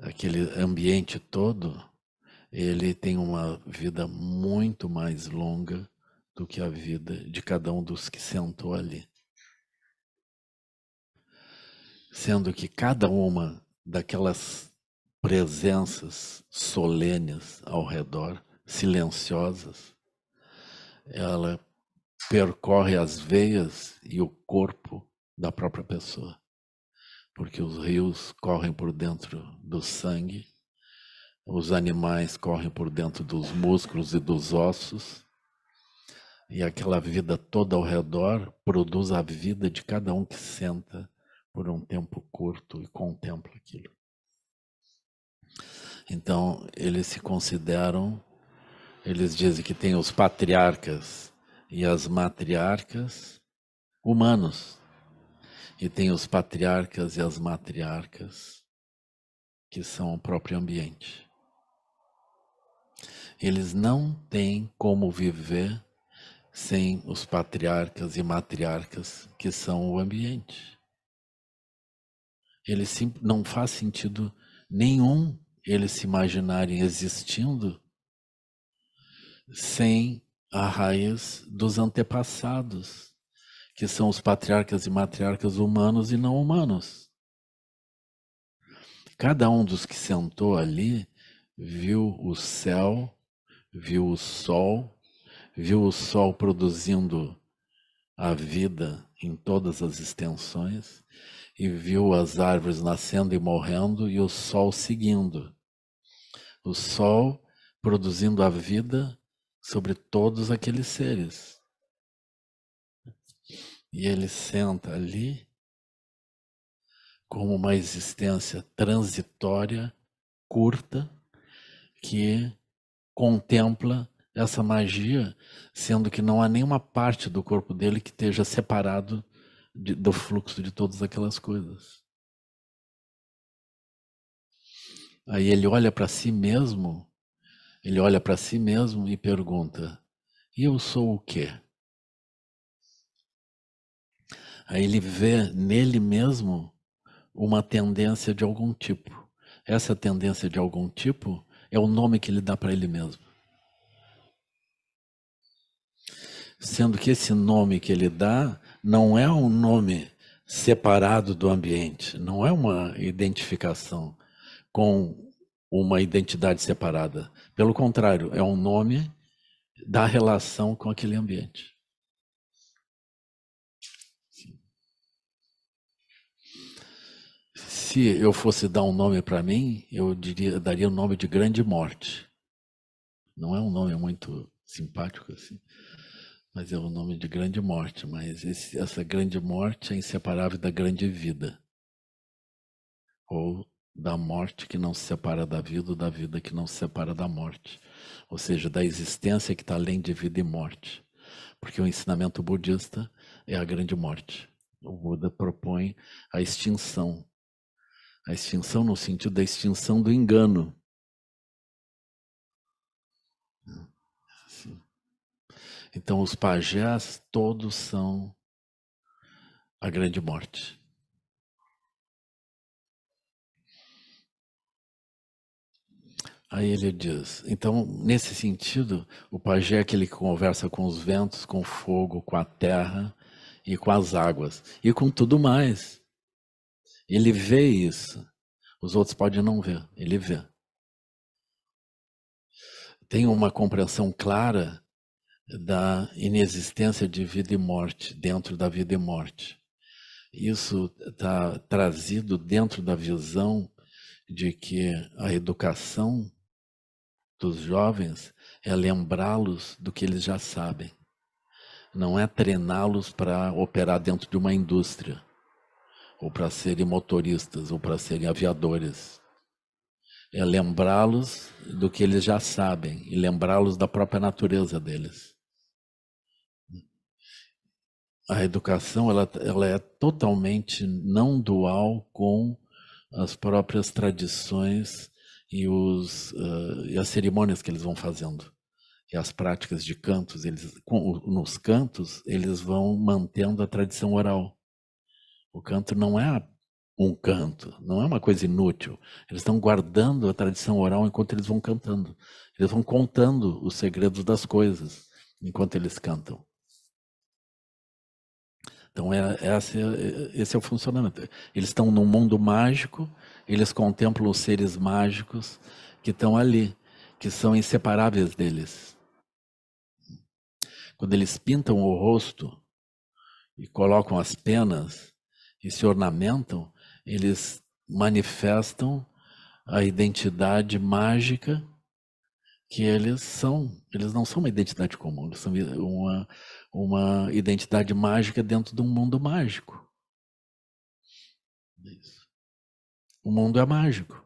Speaker 1: aquele ambiente todo ele tem uma vida muito mais longa do que a vida de cada um dos que sentou ali. Sendo que cada uma daquelas presenças solenes ao redor, silenciosas, ela percorre as veias e o corpo da própria pessoa, porque os rios correm por dentro do sangue os animais correm por dentro dos músculos e dos ossos, e aquela vida toda ao redor produz a vida de cada um que senta por um tempo curto e contempla aquilo. Então, eles se consideram, eles dizem que tem os patriarcas e as matriarcas humanos, e tem os patriarcas e as matriarcas que são o próprio ambiente. Eles não têm como viver sem os patriarcas e matriarcas que são o ambiente. Eles não faz sentido nenhum eles se imaginarem existindo sem a raiz dos antepassados, que são os patriarcas e matriarcas humanos e não humanos. Cada um dos que sentou ali viu o céu viu o sol, viu o sol produzindo a vida em todas as extensões e viu as árvores nascendo e morrendo e o sol seguindo. O sol produzindo a vida sobre todos aqueles seres. E ele senta ali como uma existência transitória, curta, que contempla essa magia, sendo que não há nenhuma parte do corpo dele que esteja separado de, do fluxo de todas aquelas coisas. Aí ele olha para si mesmo, ele olha para si mesmo e pergunta: e eu sou o quê? Aí ele vê nele mesmo uma tendência de algum tipo. Essa tendência de algum tipo é o nome que ele dá para ele mesmo. Sendo que esse nome que ele dá não é um nome separado do ambiente, não é uma identificação com uma identidade separada. Pelo contrário, é um nome da relação com aquele ambiente. se eu fosse dar um nome para mim, eu diria, daria o nome de Grande Morte. Não é um nome muito simpático assim, mas é o um nome de Grande Morte. Mas esse, essa Grande Morte é inseparável da Grande Vida, ou da morte que não se separa da vida, ou da vida que não se separa da morte, ou seja, da existência que está além de vida e morte, porque o ensinamento budista é a Grande Morte. O Buda propõe a extinção a extinção no sentido da extinção do engano.
Speaker 2: Então, os pajés todos são a grande morte.
Speaker 1: Aí ele diz: então, nesse sentido, o pajé é aquele que conversa com os ventos, com o fogo, com a terra e com as águas e com tudo mais. Ele vê isso. Os outros podem não ver, ele vê. Tem uma compreensão clara da inexistência de vida e morte dentro da vida e morte. Isso está trazido dentro da visão de que a educação dos jovens é lembrá-los do que eles já sabem, não é treiná-los para operar dentro de uma indústria ou para serem motoristas, ou para serem aviadores. É lembrá-los do que eles já sabem e lembrá-los da própria natureza deles. A educação ela, ela é totalmente não dual com as próprias tradições e, os, uh, e as cerimônias que eles vão fazendo e as práticas de cantos eles com, nos cantos eles vão mantendo a tradição oral o canto não é um canto, não é uma coisa inútil. Eles estão guardando a tradição oral enquanto eles vão cantando. Eles vão contando os segredos das coisas enquanto eles cantam. Então, é, é, é esse é o funcionamento. Eles estão num mundo mágico, eles contemplam os seres mágicos que estão ali, que são inseparáveis deles. Quando eles pintam o rosto e colocam as penas, e se ornamentam, eles manifestam a identidade mágica que eles são. Eles não são uma identidade comum, eles são uma, uma identidade mágica dentro de um mundo mágico.
Speaker 2: É isso. O mundo é mágico.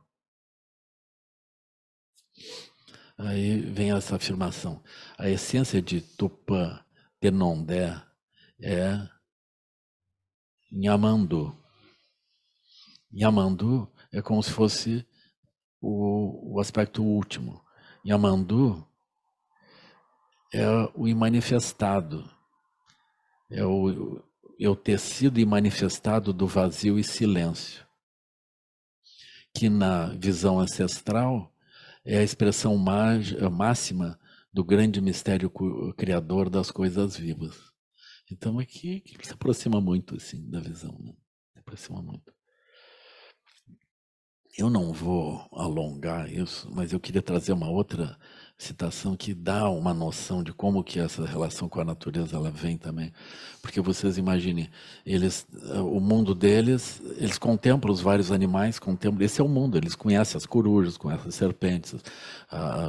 Speaker 1: Aí vem essa afirmação. A essência de Tupã Tenondé é Nhamandu. Nhamandu é como se fosse o, o aspecto último. Nhamandu é o imanifestado, é o, é o tecido imanifestado do vazio e silêncio, que na visão ancestral é a expressão máxima do grande mistério criador das coisas vivas. Então aqui, é aqui se aproxima muito assim da visão, né? se aproxima muito. Eu não vou alongar isso, mas eu queria trazer uma outra citação que dá uma noção de como que essa relação com a natureza ela vem também, porque vocês imaginem, eles, o mundo deles, eles contemplam os vários animais, contemplam, esse é o mundo, eles conhecem as corujas, conhecem as serpentes, a,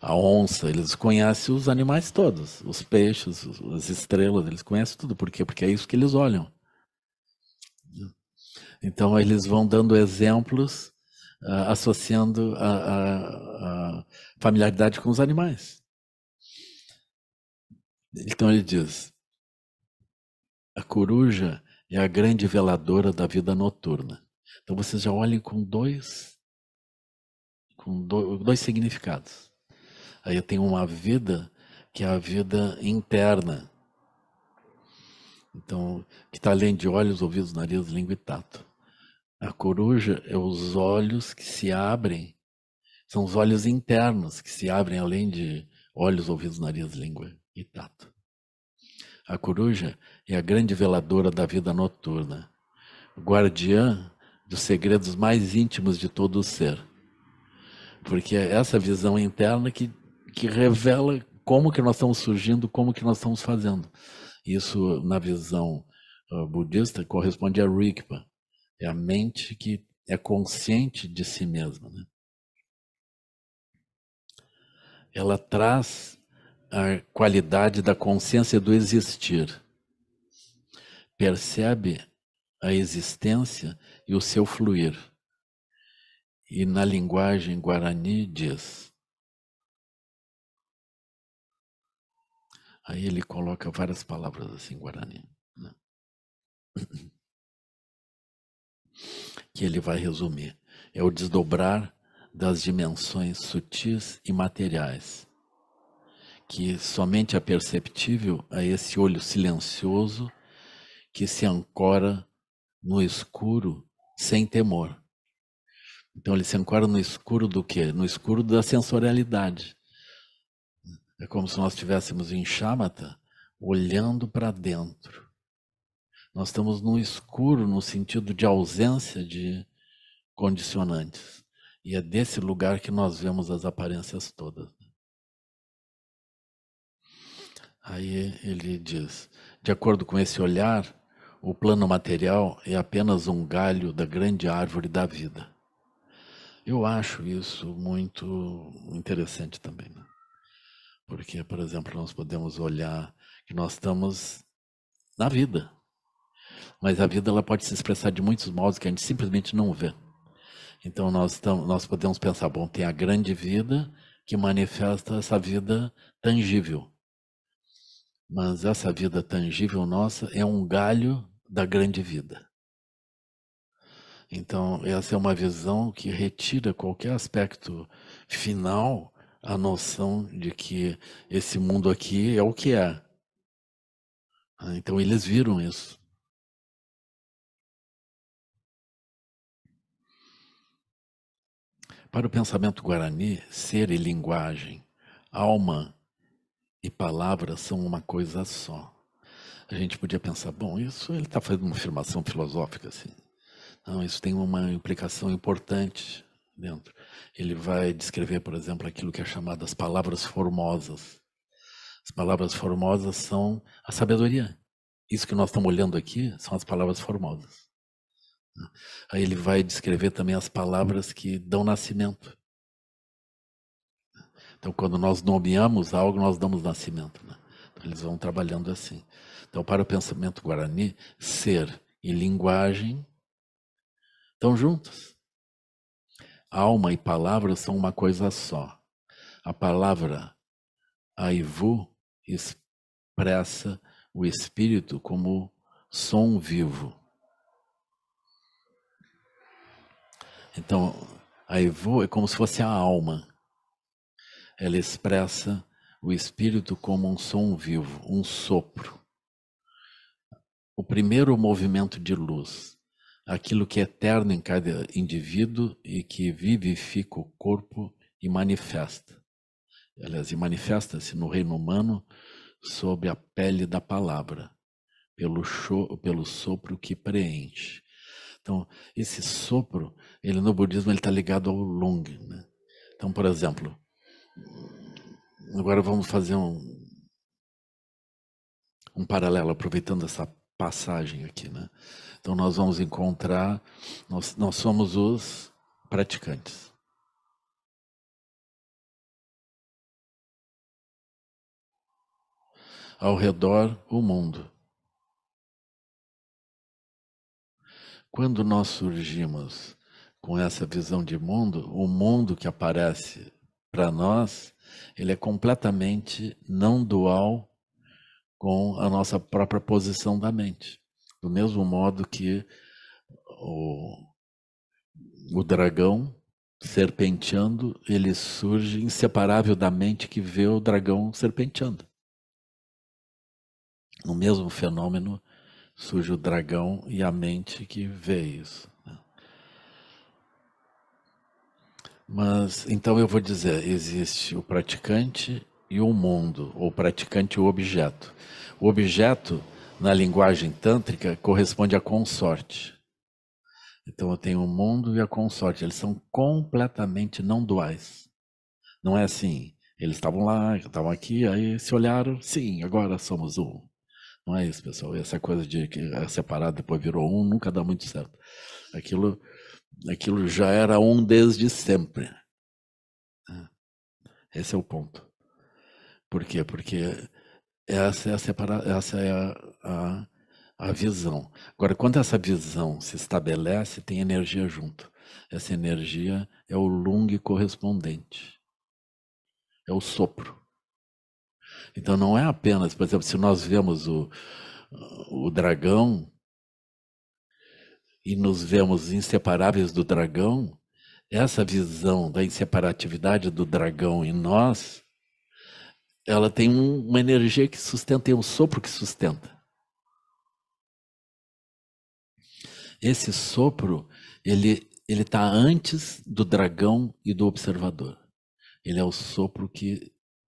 Speaker 1: a onça, eles conhecem os animais todos, os peixes, as estrelas, eles conhecem tudo, por quê? Porque é isso que eles olham. Então eles vão dando exemplos associando a, a, a familiaridade com os animais. Então ele diz: a coruja é a grande veladora da vida noturna. Então vocês já olhem com dois com dois significados. Aí tem uma vida que é a vida interna. Então, que está além de olhos, ouvidos, nariz, língua e tato. A coruja é os olhos que se abrem, são os olhos internos que se abrem além de olhos, ouvidos, nariz, língua e tato. A coruja é a grande veladora da vida noturna, guardiã dos segredos mais íntimos de todo o ser. Porque é essa visão interna que, que revela como que nós estamos surgindo, como que nós estamos fazendo. Isso, na visão ah, budista, corresponde a Rigpa, é a mente que é consciente de si mesma. Né? Ela traz a qualidade da consciência do existir. Percebe a existência e o seu fluir. E na linguagem guarani diz. Aí ele coloca várias palavras assim, guarani.
Speaker 2: Né?
Speaker 1: que ele vai resumir. É o desdobrar das dimensões sutis e materiais, que somente é perceptível a esse olho silencioso que se ancora no escuro sem temor. Então ele se ancora no escuro do quê? No escuro da sensorialidade. É como se nós estivéssemos em chamata olhando para dentro. Nós estamos no escuro no sentido de ausência de condicionantes. E é desse lugar que nós vemos as aparências todas. Aí ele diz: de acordo com esse olhar, o plano material é apenas um galho da grande árvore da vida. Eu acho isso muito interessante também, né? porque, por exemplo, nós podemos olhar que nós estamos na vida, mas a vida ela pode se expressar de muitos modos que a gente simplesmente não vê. Então nós, nós podemos pensar, bom, tem a grande vida que manifesta essa vida tangível. Mas essa vida tangível nossa é um galho da grande vida. Então, essa é uma visão que retira qualquer aspecto final a noção de que esse mundo aqui é o que é. Ah, então, eles viram isso. Para o pensamento guarani, ser e linguagem, alma e palavra são uma coisa só. A gente podia pensar, bom, isso ele está fazendo uma afirmação filosófica assim. Não, isso tem uma implicação importante dentro. Ele vai descrever, por exemplo, aquilo que é chamado as palavras formosas. As palavras formosas são a sabedoria. Isso que nós estamos olhando aqui são as palavras formosas. Aí ele vai descrever também as palavras que dão nascimento. Então, quando nós nomeamos algo, nós damos nascimento. Né? Então, eles vão trabalhando assim. Então, para o pensamento guarani, ser e linguagem estão juntos. Alma e palavra são uma coisa só. A palavra aivu expressa o espírito como som vivo Então, a Evo é como se fosse a alma. Ela expressa o espírito como um som vivo, um sopro. O primeiro movimento de luz, aquilo que é eterno em cada indivíduo e que vivifica o corpo e manifesta. Aliás, e manifesta-se no reino humano sob a pele da palavra, pelo, show, pelo sopro que preenche. Então, esse sopro ele no budismo ele está ligado ao long. Né? Então, por exemplo, agora vamos fazer um, um paralelo, aproveitando essa passagem aqui. Né? Então, nós vamos encontrar, nós, nós somos os praticantes. ao redor o mundo. Quando nós surgimos com essa visão de mundo, o mundo que aparece para nós, ele é completamente não dual com a nossa própria posição da mente. Do mesmo modo que o, o dragão serpenteando, ele surge inseparável da mente que vê o dragão serpenteando. No mesmo fenômeno surge o dragão e a mente que vê isso. Mas então eu vou dizer: existe o praticante e o mundo, ou praticante e o objeto. O objeto, na linguagem tântrica, corresponde à consorte. Então eu tenho o mundo e a consorte, eles são completamente não duais. Não é assim, eles estavam lá, estavam aqui, aí se olharam, sim, agora somos um. Não é isso, pessoal. Essa coisa de que é separado depois virou um nunca dá muito certo. Aquilo Aquilo já era um desde sempre. Ah, esse é o ponto. Por quê? Porque essa é a, separa... essa é a, a, a visão. Agora, quando essa visão se estabelece, tem energia junto. Essa energia é o lung correspondente. É o sopro. Então não é apenas, por exemplo, se nós vemos o, o dragão, e nos vemos inseparáveis do dragão, essa visão da inseparatividade do dragão em nós, ela tem um, uma energia que sustenta, tem um sopro que sustenta. Esse sopro, ele ele está antes do dragão e do observador. Ele é o sopro que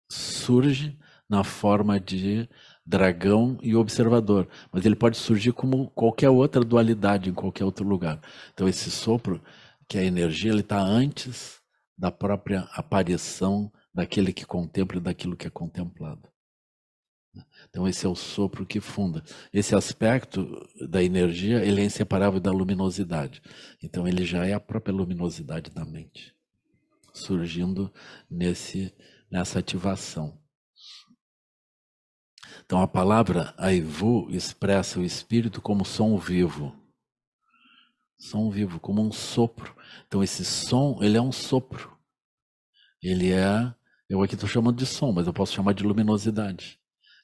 Speaker 1: surge na forma de dragão e observador, mas ele pode surgir como qualquer outra dualidade em qualquer outro lugar. Então esse sopro, que é a energia, ele está antes da própria aparição daquele que contempla e daquilo que é contemplado. Então esse é o sopro que funda. Esse aspecto da energia, ele é inseparável da luminosidade. Então ele já é a própria luminosidade da mente surgindo nesse nessa ativação. Então a palavra aivu expressa o espírito como som vivo. Som vivo, como um sopro. Então esse som, ele é um sopro. Ele é, eu aqui estou chamando de som, mas eu posso chamar de luminosidade.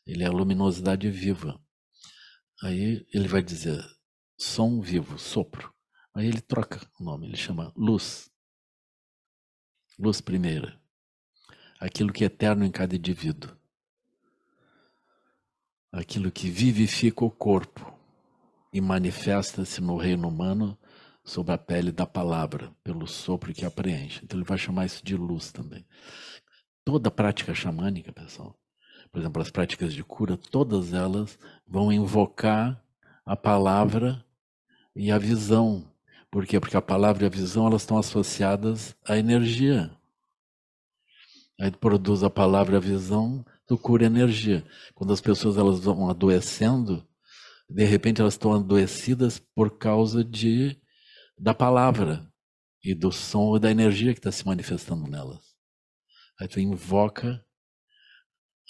Speaker 1: Ele é a luminosidade viva. Aí ele vai dizer som vivo, sopro. Aí ele troca o nome, ele chama luz. Luz primeira. Aquilo que é eterno em cada indivíduo aquilo que vivifica o corpo e manifesta-se no reino humano sob a pele da palavra, pelo sopro que a preenche. Então ele vai chamar isso de luz também. Toda prática xamânica, pessoal, por exemplo, as práticas de cura, todas elas vão invocar a palavra e a visão. Por quê? Porque a palavra e a visão elas estão associadas à energia. Aí produz a palavra e a visão, tu cura energia. Quando as pessoas elas vão adoecendo, de repente elas estão adoecidas por causa de da palavra e do som e da energia que está se manifestando nelas. Aí tu invoca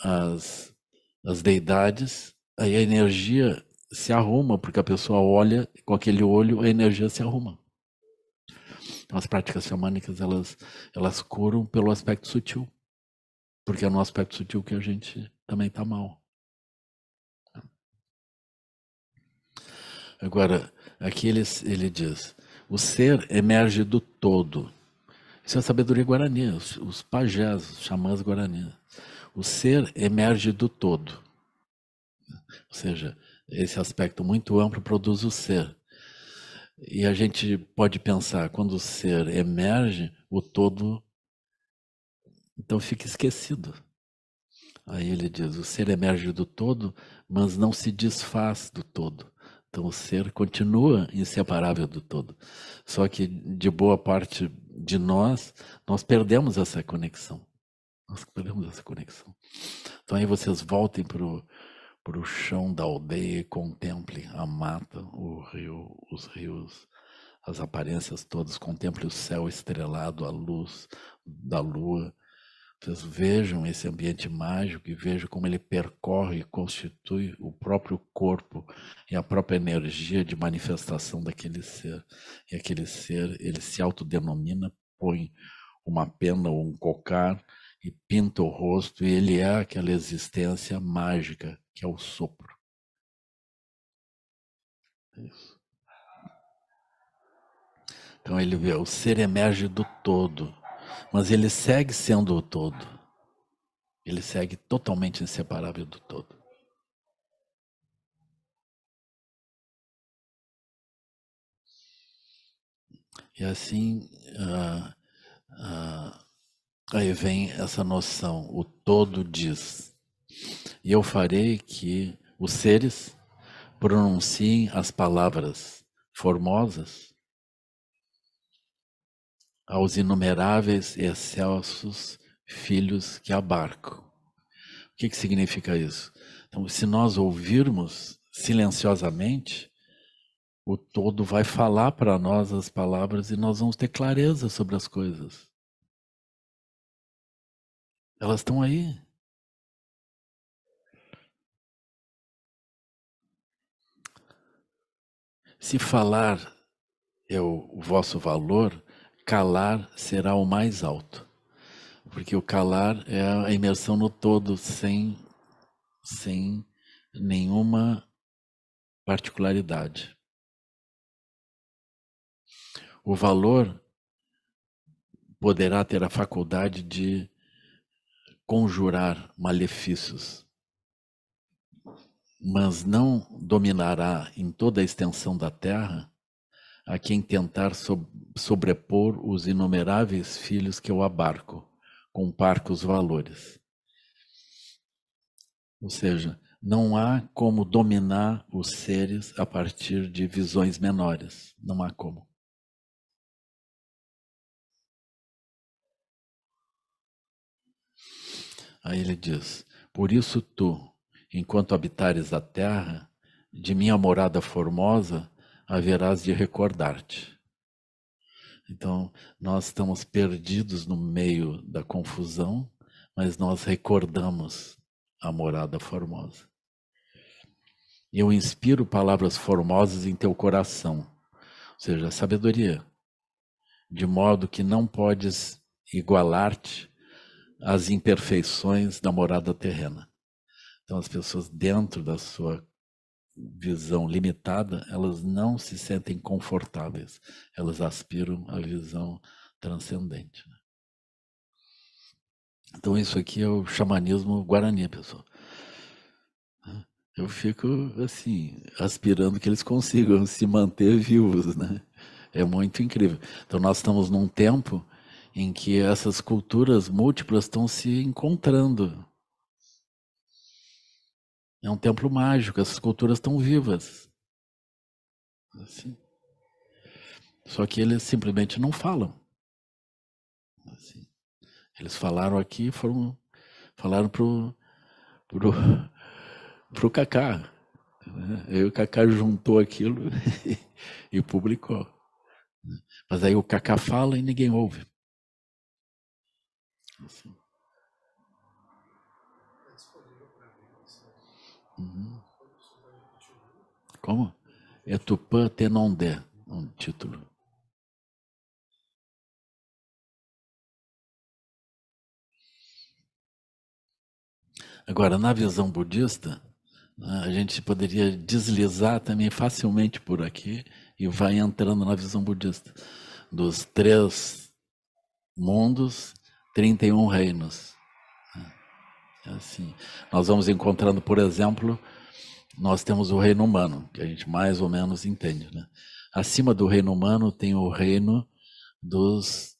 Speaker 1: as, as deidades, aí a energia se arruma, porque a pessoa olha com aquele olho, a energia se arruma. Então, as práticas xamânicas, elas, elas curam pelo aspecto sutil. Porque é no aspecto sutil que a gente também está mal. Agora, aqui ele, ele diz: o ser emerge do todo. Isso é a sabedoria guarani, os, os pajés, os xamãs guarani. O ser emerge do todo. Ou seja, esse aspecto muito amplo produz o ser. E a gente pode pensar, quando o ser emerge, o todo então fica esquecido. Aí ele diz: o ser emerge do todo, mas não se desfaz do todo. Então o ser continua inseparável do todo. Só que de boa parte de nós, nós perdemos essa conexão. Nós perdemos essa conexão. Então aí vocês voltem para o chão da aldeia e contemplem a mata, o rio, os rios, as aparências todas. Contemple o céu estrelado, a luz da lua vocês vejam esse ambiente mágico e vejam como ele percorre e constitui o próprio corpo e a própria energia de manifestação daquele ser. E aquele ser, ele se autodenomina, põe uma pena ou um cocar e pinta o rosto, e ele é aquela existência mágica que é o sopro. É isso.
Speaker 2: Então ele vê, o ser emerge
Speaker 1: do todo mas ele segue sendo o todo. Ele segue totalmente inseparável do todo. E assim, ah, ah, aí vem essa noção, o todo diz. E eu farei que os seres pronunciem as palavras formosas aos inumeráveis e excelsos filhos que abarco. O que, que significa isso? Então, se nós ouvirmos silenciosamente, o todo vai falar para nós as palavras e nós vamos ter clareza sobre as coisas.
Speaker 2: Elas estão aí.
Speaker 1: Se falar é o, o vosso valor, calar será o mais alto. Porque o calar é a imersão no todo, sem, sem nenhuma particularidade. O valor poderá ter a faculdade de conjurar malefícios, mas não dominará em toda a extensão da terra a quem tentar sobrepor os inumeráveis filhos que eu abarco, com parcos valores. Ou seja, não há como dominar os seres a partir de visões menores. Não há como. Aí ele diz: Por isso tu, enquanto habitares a terra, de minha morada formosa, haverás de recordar-te. Então, nós estamos perdidos no meio da confusão, mas nós recordamos a morada formosa. Eu inspiro palavras formosas em teu coração, ou seja, sabedoria, de modo que não podes igualar-te às imperfeições da morada terrena. Então, as pessoas dentro da sua visão limitada, elas não se sentem confortáveis, elas aspiram à visão transcendente. Né? Então, isso aqui é o xamanismo guarani, pessoal. Eu fico, assim, aspirando que eles consigam se manter vivos, né? É muito incrível. Então, nós estamos num tempo em que essas culturas múltiplas estão se encontrando, é um templo mágico, essas culturas estão vivas. Assim. Só que eles simplesmente não falam. Assim. Eles falaram aqui, foram falaram pro pro, pro Kaká. Né? Aí o Kaká juntou aquilo e publicou. Mas aí o Kaká fala e ninguém ouve. Assim. Uhum. Como? É Tupã Tenondé,
Speaker 2: um título.
Speaker 1: Agora, na visão budista, né, a gente poderia deslizar também facilmente por aqui e vai entrando na visão budista dos três mundos, 31 reinos. É assim, nós vamos encontrando, por exemplo, nós temos o reino humano, que a gente mais ou menos entende. Né? Acima do reino humano tem o reino dos,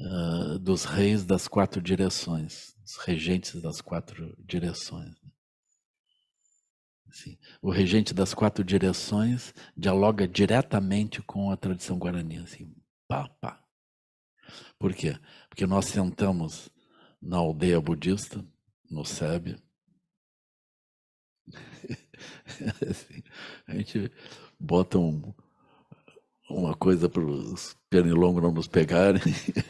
Speaker 1: uh, dos reis das quatro direções, os regentes das quatro direções. Né? Assim, o regente das quatro direções dialoga diretamente com a tradição guarani, assim, pá, pá. Por quê? Porque nós sentamos na aldeia budista, no SEB. Assim, a gente bota um, uma coisa para os pernilongos não nos pegarem,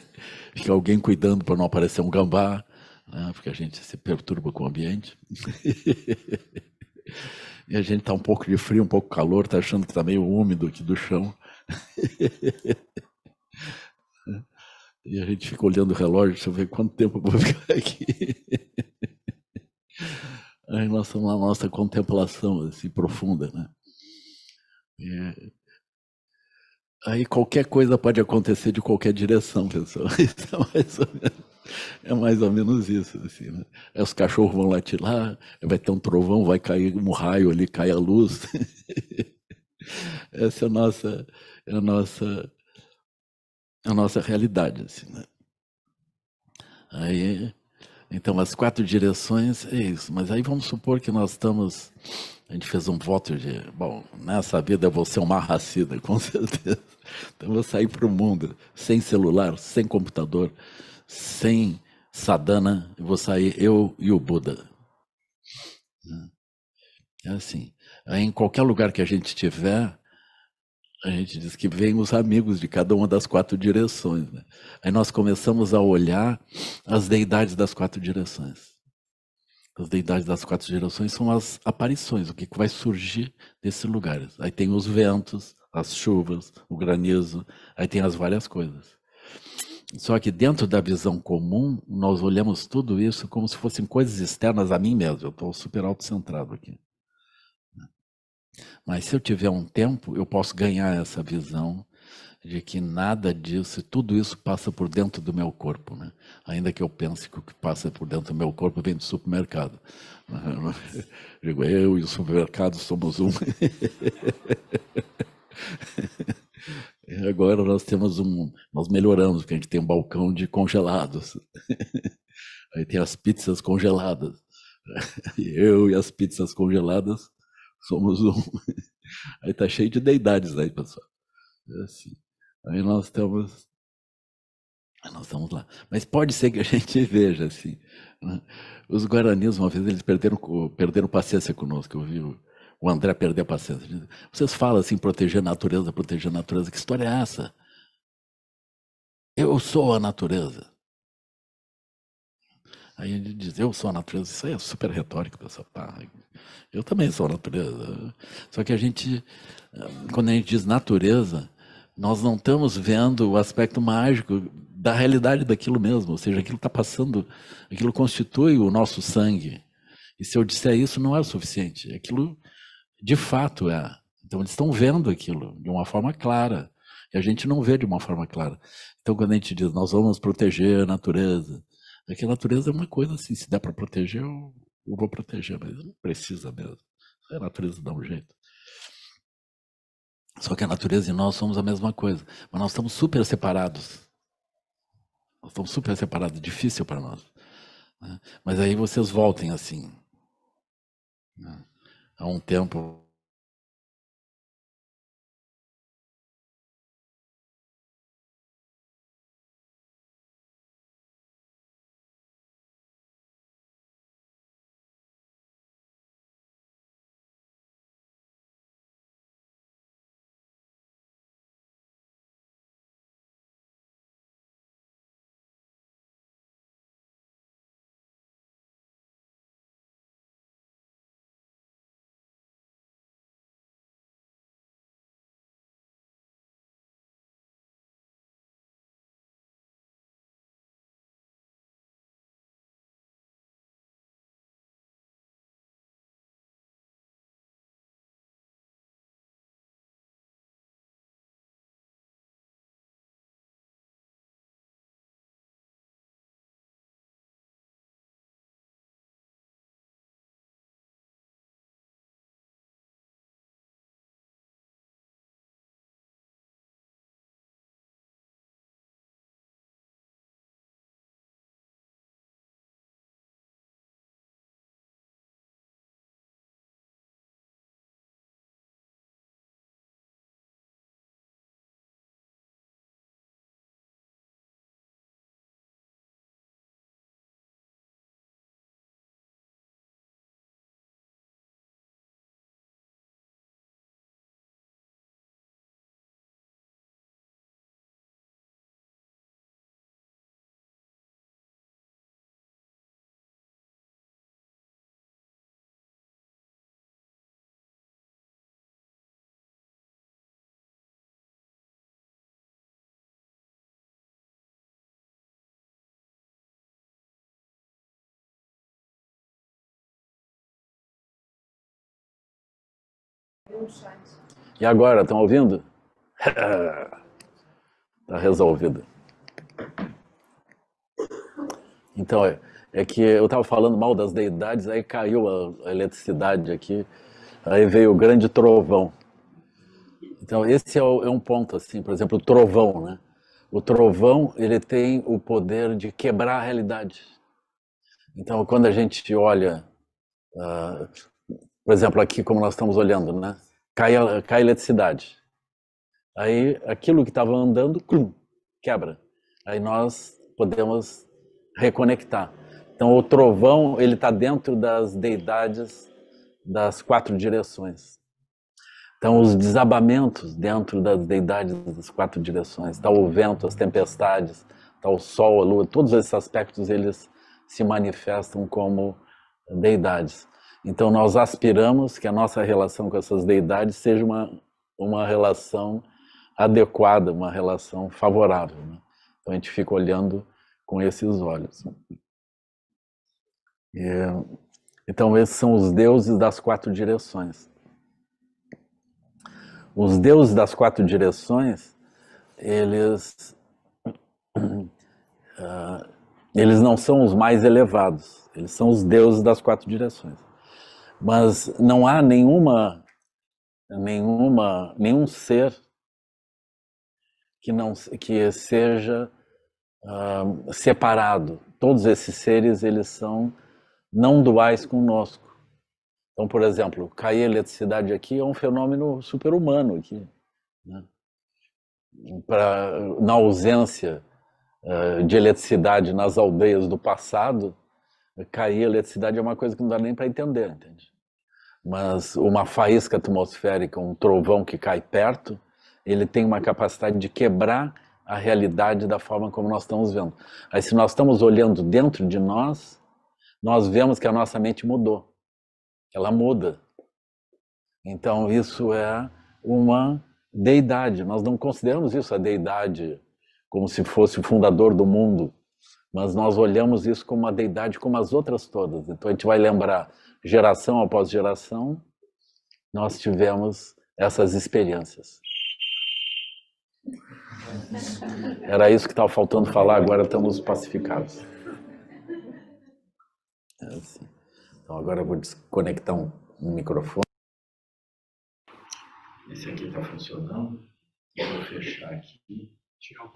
Speaker 1: fica alguém cuidando para não aparecer um gambá, né? porque a gente se perturba com o ambiente. e a gente está um pouco de frio, um pouco de calor, está achando que está meio úmido aqui do chão. E a gente fica olhando o relógio, deixa eu ver quanto tempo eu vou ficar aqui. Aí nós estamos na nossa contemplação assim, profunda, né? É. Aí qualquer coisa pode acontecer de qualquer direção, pessoal. É, é mais ou menos isso. Assim, né? Aí os cachorros vão latir lá, vai ter um trovão, vai cair um raio ali, cai a luz. Essa é a nossa, é a nossa a nossa realidade. Assim, né? Aí, então, as quatro direções é isso. Mas aí vamos supor que nós estamos. A gente fez um voto de. Bom, nessa vida eu vou ser uma racida, com certeza. Então, eu vou sair para o mundo sem celular, sem computador, sem sadhana. Eu vou sair eu e o Buda. É assim. Aí, em qualquer lugar que a gente estiver, a gente diz que vêm os amigos de cada uma das quatro direções. Né? Aí nós começamos a olhar as deidades das quatro direções. As deidades das quatro direções são as aparições, o que vai surgir desses lugares. Aí tem os ventos, as chuvas, o granizo, aí tem as várias coisas. Só que dentro da visão comum, nós olhamos tudo isso como se fossem coisas externas a mim mesmo. Eu estou super autocentrado aqui. Mas se eu tiver um tempo, eu posso ganhar essa visão de que nada disso, tudo isso passa por dentro do meu corpo, né? Ainda que eu pense que o que passa por dentro do meu corpo vem do supermercado. Eu digo, eu e o supermercado somos um. Agora nós temos um, nós melhoramos, porque a gente tem um balcão de congelados. Aí tem as pizzas congeladas. Eu e as pizzas congeladas somos um. Aí tá cheio de deidades aí, pessoal. É assim. Aí nós estamos. Nós estamos lá. Mas pode ser que a gente veja, assim. Né? Os guaranis, uma vez, eles perderam, perderam paciência conosco. Eu vi o, o André perder a paciência. Vocês falam assim, proteger a natureza, proteger a natureza. Que história é essa? Eu sou a natureza. Aí ele diz, eu sou a natureza. Isso aí é super retórico, pessoal. Tá, eu também sou natureza. Só que a gente, quando a gente diz natureza, nós não estamos vendo o aspecto mágico da realidade daquilo mesmo, ou seja, aquilo está passando, aquilo constitui o nosso sangue. E se eu disser isso, não é o suficiente. Aquilo, de fato, é. Então, eles estão vendo aquilo de uma forma clara. E a gente não vê de uma forma clara. Então, quando a gente diz, nós vamos proteger a natureza, é que a natureza é uma coisa assim, se dá para proteger, eu eu vou proteger, mas não precisa mesmo. A natureza dá um jeito. Só que a natureza e nós somos a mesma coisa. Mas nós estamos super separados. Nós estamos super separados, difícil para nós. Né? Mas aí vocês voltem assim.
Speaker 2: Né? Há um tempo
Speaker 1: E agora, estão ouvindo? Está resolvido. Então, é, é que eu estava falando mal das deidades, aí caiu a, a eletricidade aqui, aí veio o grande trovão. Então, esse é, o, é um ponto, assim, por exemplo, o trovão, né? O trovão, ele tem o poder de quebrar a realidade. Então, quando a gente olha, uh, por exemplo, aqui como nós estamos olhando, né? cai, a, cai a eletricidade. Aí aquilo que estava andando, clum, quebra. Aí nós podemos reconectar. Então o trovão, ele está dentro das deidades das quatro direções. Então os desabamentos dentro das deidades das quatro direções, está o vento, as tempestades, está o sol, a lua, todos esses aspectos eles se manifestam como deidades. Então, nós aspiramos que a nossa relação com essas deidades seja uma, uma relação adequada, uma relação favorável. Né? Então, a gente fica olhando com esses olhos. E, então, esses são os deuses das quatro direções. Os deuses das quatro direções, eles, uh, eles não são os mais elevados, eles são os deuses das quatro direções mas não há nenhuma nenhuma nenhum ser que não que seja uh, separado. Todos esses seres eles são não duais conosco. Então, por exemplo, cair eletricidade aqui é um fenômeno humano. aqui, né? na ausência uh, de eletricidade nas aldeias do passado, cair a eletricidade é uma coisa que não dá nem para entender, entende? Mas uma faísca atmosférica, um trovão que cai perto, ele tem uma capacidade de quebrar a realidade da forma como nós estamos vendo. Aí, se nós estamos olhando dentro de nós, nós vemos que a nossa mente mudou, ela muda. Então, isso é uma deidade. Nós não consideramos isso a deidade como se fosse o fundador do mundo, mas nós olhamos isso como uma deidade como as outras todas. Então a gente vai lembrar, geração após geração, nós tivemos essas experiências. Era isso que estava faltando falar, agora estamos pacificados. É assim. Então agora eu vou desconectar um, um microfone.
Speaker 2: Esse aqui está funcionando. vou fechar aqui. Tirar o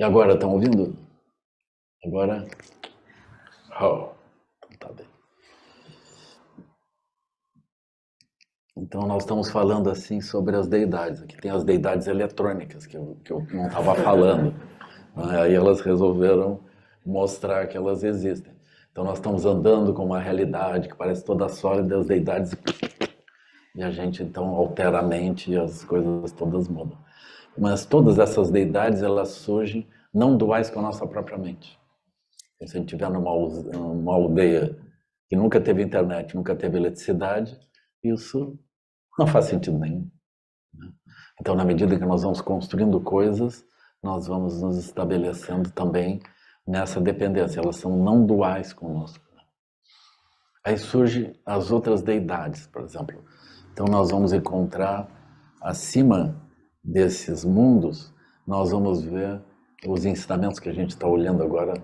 Speaker 2: E agora, estão ouvindo? Agora.
Speaker 1: Oh, então tá bem. Então, nós estamos falando assim sobre as deidades. Aqui tem as deidades eletrônicas, que eu, que eu não estava falando. Né? Aí elas resolveram mostrar que elas existem. Então, nós estamos andando com uma realidade que parece toda sólida, as deidades. E a gente, então, altera a mente e as coisas todas mudam. Mas todas essas deidades, elas surgem não duais com a nossa própria mente. Então, se a gente estiver numa, numa aldeia que nunca teve internet, nunca teve eletricidade, isso não faz sentido nenhum. Né? Então, na medida que nós vamos construindo coisas, nós vamos nos estabelecendo também nessa dependência. Elas são não duais conosco. Né? Aí surgem as outras deidades, por exemplo. Então, nós vamos encontrar acima desses mundos, nós vamos ver os ensinamentos que a gente está olhando agora,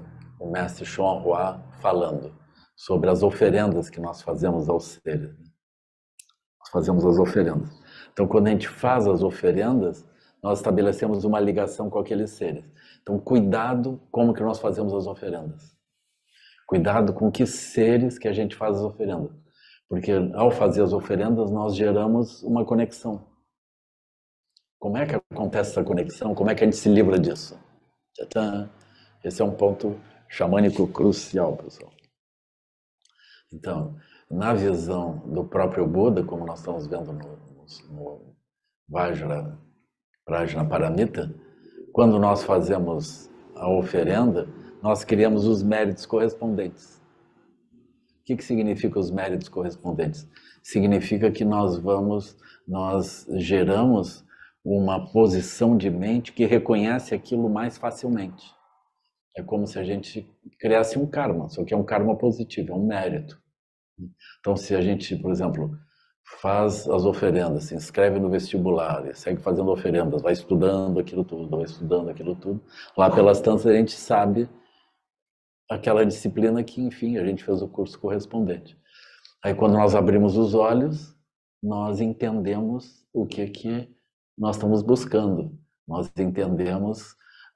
Speaker 1: o mestre Sean Hua falando sobre as oferendas que nós fazemos aos seres. Né? Nós fazemos as oferendas. Então, quando a gente faz as oferendas, nós estabelecemos uma ligação com aqueles seres. Então, cuidado como que nós fazemos as oferendas. Cuidado com que seres que a gente faz as oferendas. Porque ao fazer as oferendas, nós geramos uma conexão. Como é que acontece essa conexão? Como é que a gente se livra disso? Esse é um ponto xamânico crucial, pessoal. Então, na visão do próprio Buda, como nós estamos vendo no, no Vajra Prajna Paramita, quando nós fazemos a oferenda, nós criamos os méritos correspondentes. O que, que significa os méritos correspondentes? Significa que nós vamos, nós geramos uma posição de mente que reconhece aquilo mais facilmente. É como se a gente criasse um karma, só que é um karma positivo, é um mérito. Então, se a gente, por exemplo, faz as oferendas, se inscreve no vestibular, segue fazendo oferendas, vai estudando aquilo tudo, vai estudando aquilo tudo, lá pelas tantas a gente sabe aquela disciplina que, enfim, a gente fez o curso correspondente. Aí, quando nós abrimos os olhos, nós entendemos o que que nós estamos buscando. Nós entendemos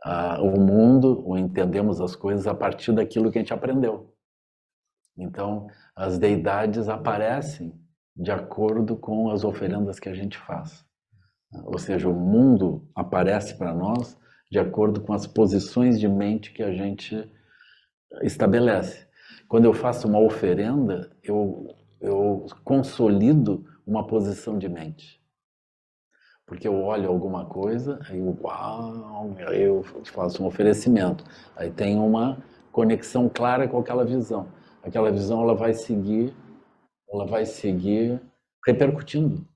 Speaker 1: uh, o mundo, ou entendemos as coisas a partir daquilo que a gente aprendeu. Então, as deidades aparecem de acordo com as oferendas que a gente faz. Ou seja, o mundo aparece para nós de acordo com as posições de mente que a gente estabelece. Quando eu faço uma oferenda, eu, eu consolido uma posição de mente. Porque eu olho alguma coisa, aí eu, uau, eu faço um oferecimento. Aí tem uma conexão clara com aquela visão. Aquela visão ela vai seguir, ela vai seguir repercutindo,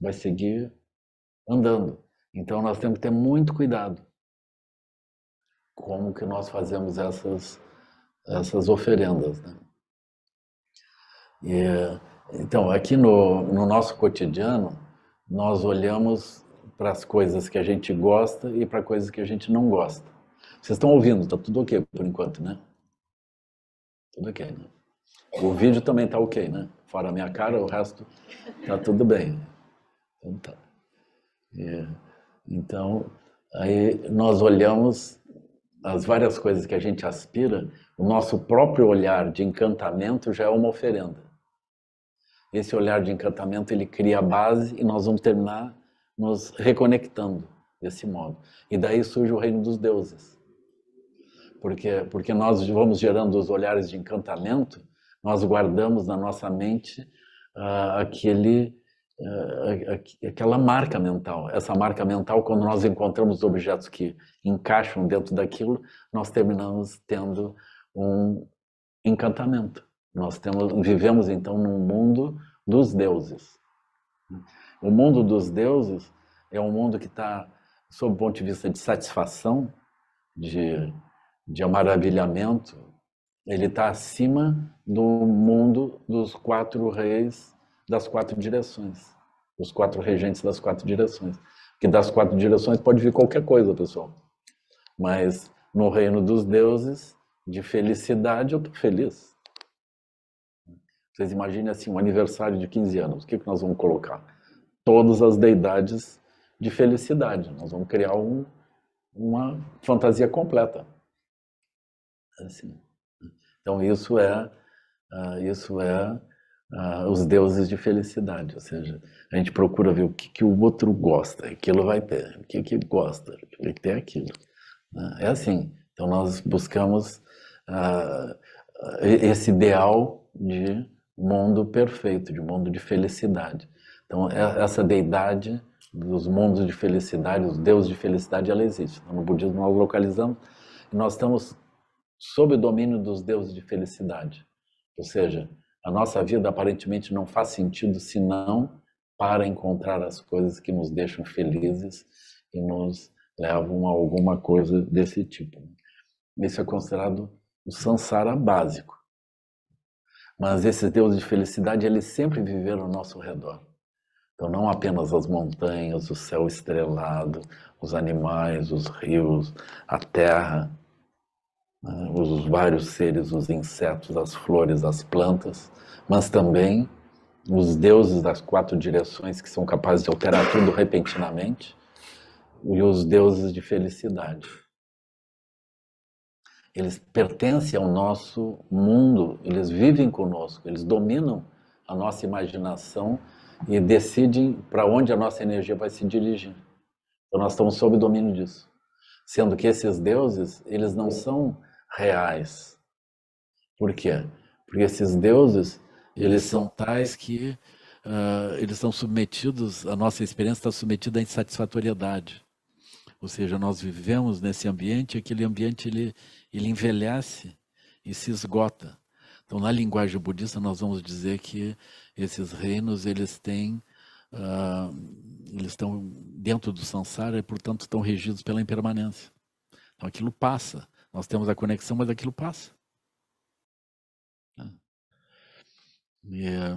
Speaker 1: vai seguir andando. Então nós temos que ter muito cuidado como que nós fazemos essas essas oferendas. Né? E, então aqui no, no nosso cotidiano nós olhamos para as coisas que a gente gosta e para coisas que a gente não gosta. Vocês estão ouvindo? Está tudo ok por enquanto, né? Tudo ok, né? O vídeo também está ok, né? Fora a minha cara, o resto está tudo bem. Então, tá. É, então, aí nós olhamos as várias coisas que a gente aspira, o nosso próprio olhar de encantamento já é uma oferenda esse olhar de encantamento ele cria a base e nós vamos terminar nos reconectando desse modo. E daí surge o reino dos deuses. Porque, porque nós vamos gerando os olhares de encantamento, nós guardamos na nossa mente uh, aquele, uh, aquela marca mental. Essa marca mental, quando nós encontramos objetos que encaixam dentro daquilo, nós terminamos tendo um encantamento. Nós temos, vivemos então num mundo dos deuses. O mundo dos deuses é um mundo que está, sob o ponto de vista de satisfação, de, de maravilhamento, ele está acima do mundo dos quatro reis das quatro direções, os quatro regentes das quatro direções. Que das quatro direções pode vir qualquer coisa, pessoal. Mas no reino dos deuses, de felicidade, eu estou feliz. Vocês imaginem assim, um aniversário de 15 anos, o que, que nós vamos colocar? Todas as deidades de felicidade. Nós vamos criar um, uma fantasia completa. Assim. Então isso é, uh, isso é uh, os deuses de felicidade, ou seja, a gente procura ver o que, que o outro gosta, aquilo vai ter, o que, que gosta, o que, aquilo. Né? É assim. Então nós buscamos uh, esse ideal de mundo perfeito, de um mundo de felicidade. Então, essa deidade dos mundos de felicidade, os deuses de felicidade, ela existe. Então, no budismo, nós localizamos e nós estamos sob o domínio dos deuses de felicidade. Ou seja, a nossa vida aparentemente não faz sentido se não para encontrar as coisas que nos deixam felizes e nos levam a alguma coisa desse tipo. Isso é considerado o sansara básico. Mas esses deuses de felicidade, eles sempre viveram ao nosso redor. Então, não apenas as montanhas, o céu estrelado, os animais, os rios, a terra, né? os vários seres, os insetos, as flores, as plantas, mas também os deuses das quatro direções que são capazes de alterar tudo repentinamente e os deuses de felicidade. Eles pertencem ao nosso mundo, eles vivem conosco, eles dominam a nossa imaginação e decidem para onde a nossa energia vai se dirigir. Então nós estamos sob domínio disso. Sendo que esses deuses, eles não são reais. Por quê? Porque esses deuses, eles são tais que uh, eles estão submetidos, a nossa experiência está submetida à insatisfatoriedade. Ou seja, nós vivemos nesse ambiente, aquele ambiente ele, ele envelhece e se esgota. Então, na linguagem budista, nós vamos dizer que esses reinos eles têm Uh, eles estão dentro do samsara e, portanto, estão regidos pela impermanência. Então, aquilo passa. Nós temos a conexão, mas aquilo passa. Né? E, ah,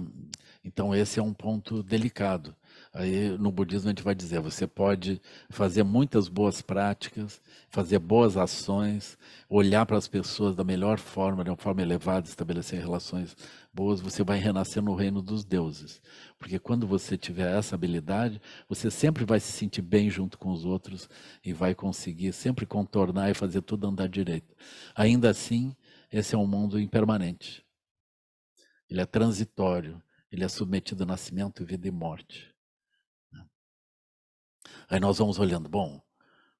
Speaker 1: então, esse é um ponto delicado. Aí no budismo a gente vai dizer, você pode fazer muitas boas práticas, fazer boas ações, olhar para as pessoas da melhor forma, de uma forma elevada, estabelecer relações boas, você vai renascer no reino dos deuses. Porque quando você tiver essa habilidade, você sempre vai se sentir bem junto com os outros e vai conseguir sempre contornar e fazer tudo andar direito. Ainda assim, esse é um mundo impermanente. Ele é transitório, ele é submetido a nascimento, vida e morte. Aí nós vamos olhando, bom,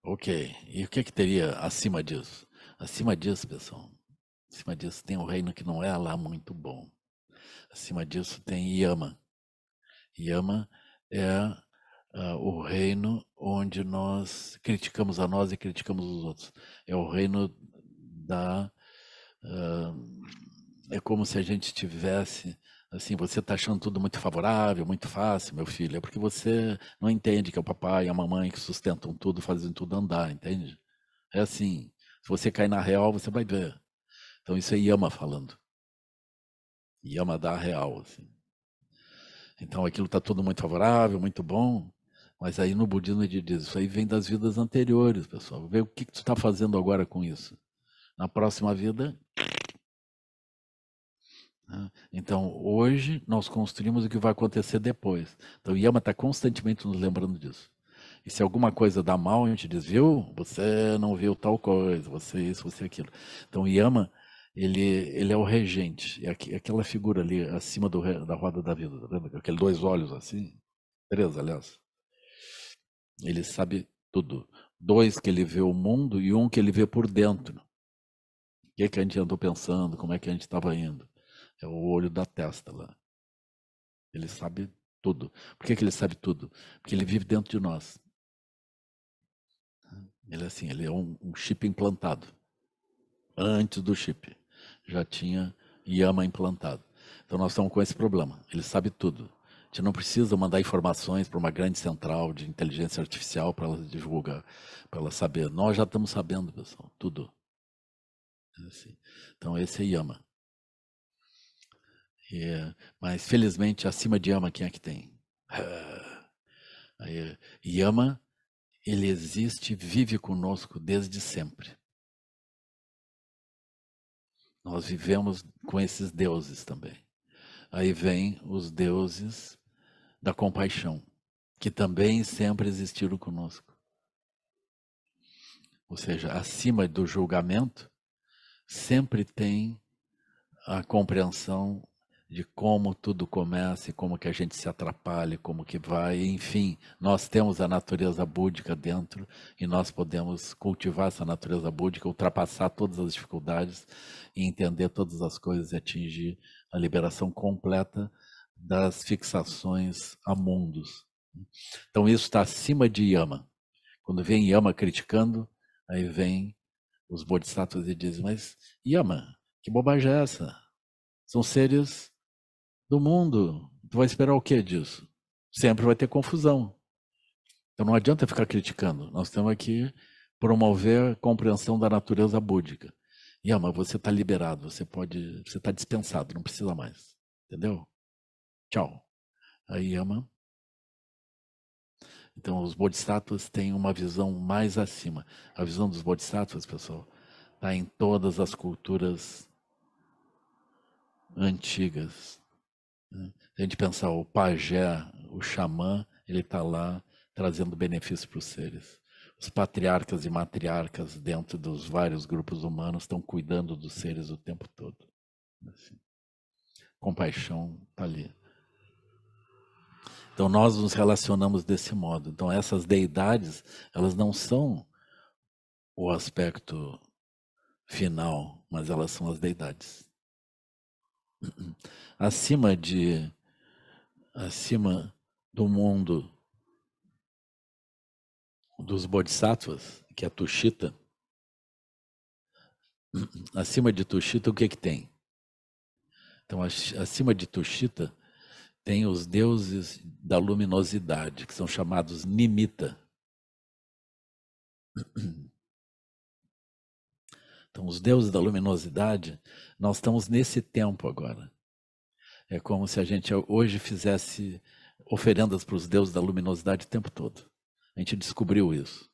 Speaker 1: ok, e o que, que teria acima disso? Acima disso, pessoal, acima disso tem um reino que não é lá muito bom. Acima disso tem Yama. Yama é uh, o reino onde nós criticamos a nós e criticamos os outros. É o reino da. Uh, é como se a gente tivesse assim, você está achando tudo muito favorável, muito fácil, meu filho, é porque você não entende que é o papai e a mamãe que sustentam tudo, fazem tudo andar, entende? É assim, se você cair na real, você vai ver. Então isso é Yama falando. Yama dá a real, assim. Então aquilo está tudo muito favorável, muito bom, mas aí no budismo ele diz, isso aí vem das vidas anteriores, pessoal. Vê o que, que tu está fazendo agora com isso. Na próxima vida, né? Então, hoje, nós construímos o que vai acontecer depois. Então, o Yama está constantemente nos lembrando disso. E se alguma coisa dá mal, a gente diz, viu? Você não viu tal coisa, você isso, você aquilo. Então, o Yama, ele, ele é o regente. É, é aquela figura ali acima do, da roda da vida, tá vendo? Aqueles dois olhos assim. Três, aliás. Ele sabe tudo. Dois que ele vê o mundo e um que ele vê por dentro. O que, é que a gente andou pensando, como é que a gente estava indo é o olho da testa lá. Ele sabe tudo. Por que, que ele sabe tudo? Porque ele vive dentro de nós. Ele é assim, ele é um, um chip implantado. Antes do chip. Já tinha Yama implantado. Então nós estamos com esse problema. Ele sabe tudo. A gente não precisa mandar informações para uma grande central de inteligência artificial para ela divulgar, para ela saber. Nós já estamos sabendo, pessoal, tudo. É assim. Então esse é Yama. Yeah. É, mas felizmente acima de Yama quem é que tem? Ah, aí, Yama, ele existe, vive conosco desde sempre. Nós vivemos com esses deuses também. Aí vem os deuses da compaixão, que também sempre existiram conosco. Ou seja, acima do julgamento, sempre tem a compreensão de como tudo começa e como que a gente se atrapalha, como que vai, enfim, nós temos a natureza búdica dentro e nós podemos cultivar essa natureza búdica, ultrapassar todas as dificuldades e entender todas as coisas e atingir a liberação completa das fixações a mundos. Então isso está acima de Yama. Quando vem Yama criticando, aí vem os bodhisattvas e dizem, mas Yama, que bobagem é essa? São seres do mundo. Tu vai esperar o que disso? Sempre vai ter confusão. Então não adianta ficar criticando. Nós temos que promover a compreensão da natureza búdica. E, ah, você está liberado, você pode, você está dispensado, não precisa mais. Entendeu? Tchau. Aí, Yama. Então, os bodhisattvas têm uma visão mais acima. A visão dos bodhisattvas, pessoal, está em todas as culturas antigas, né? Se a gente pensar o pajé, o xamã, ele está lá trazendo benefício para os seres. Os patriarcas e matriarcas dentro dos vários grupos humanos estão cuidando dos seres o tempo todo. Assim. Compaixão está ali. Então nós nos relacionamos desse modo. Então essas deidades, elas não são o aspecto final, mas elas são as deidades acima de acima do mundo dos bodhisattvas, que é Tushita, acima de Tushita, o que que tem? Então, acima de Tushita, tem os deuses da luminosidade, que são chamados Nimita. Então, os deuses da luminosidade, nós estamos nesse tempo agora. É como se a gente hoje fizesse oferendas para os deuses da luminosidade o tempo todo. A gente descobriu isso.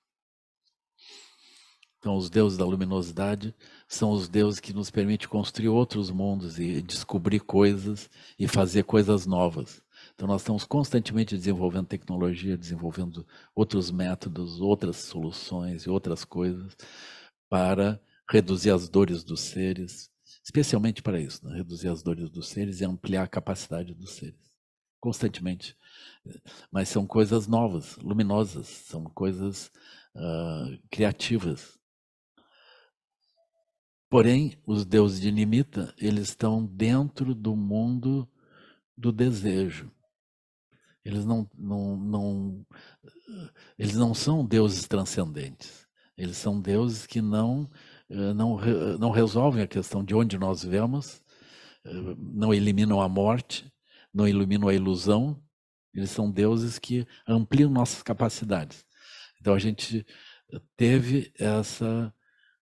Speaker 1: Então, os deuses da luminosidade são os deuses que nos permitem construir outros mundos e descobrir coisas e fazer coisas novas. Então, nós estamos constantemente desenvolvendo tecnologia, desenvolvendo outros métodos, outras soluções e outras coisas para reduzir as dores dos seres, especialmente para isso, né? reduzir as dores dos seres e ampliar a capacidade dos seres, constantemente. Mas são coisas novas, luminosas, são coisas uh, criativas. Porém, os deuses de Nimita, eles estão dentro do mundo do desejo. Eles não, não, não, eles não são deuses transcendentes. Eles são deuses que não eh, não, eh, não resolvem a questão de onde nós vemos, eh, não eliminam a morte, não eliminam a ilusão. Eles são deuses que ampliam nossas capacidades. Então a gente teve essa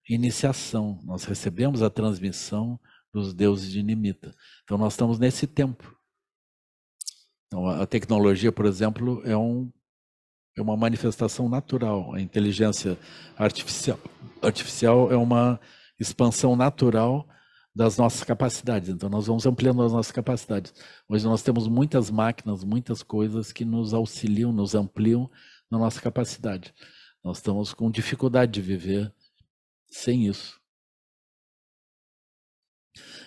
Speaker 1: iniciação, nós recebemos a transmissão dos deuses de Nimita. Então nós estamos nesse tempo. Então a tecnologia, por exemplo, é um é uma manifestação natural. A inteligência artificial, artificial é uma expansão natural das nossas capacidades. Então, nós vamos ampliando as nossas capacidades. Hoje, nós temos muitas máquinas, muitas coisas que nos auxiliam, nos ampliam na nossa capacidade. Nós estamos com dificuldade de viver sem isso.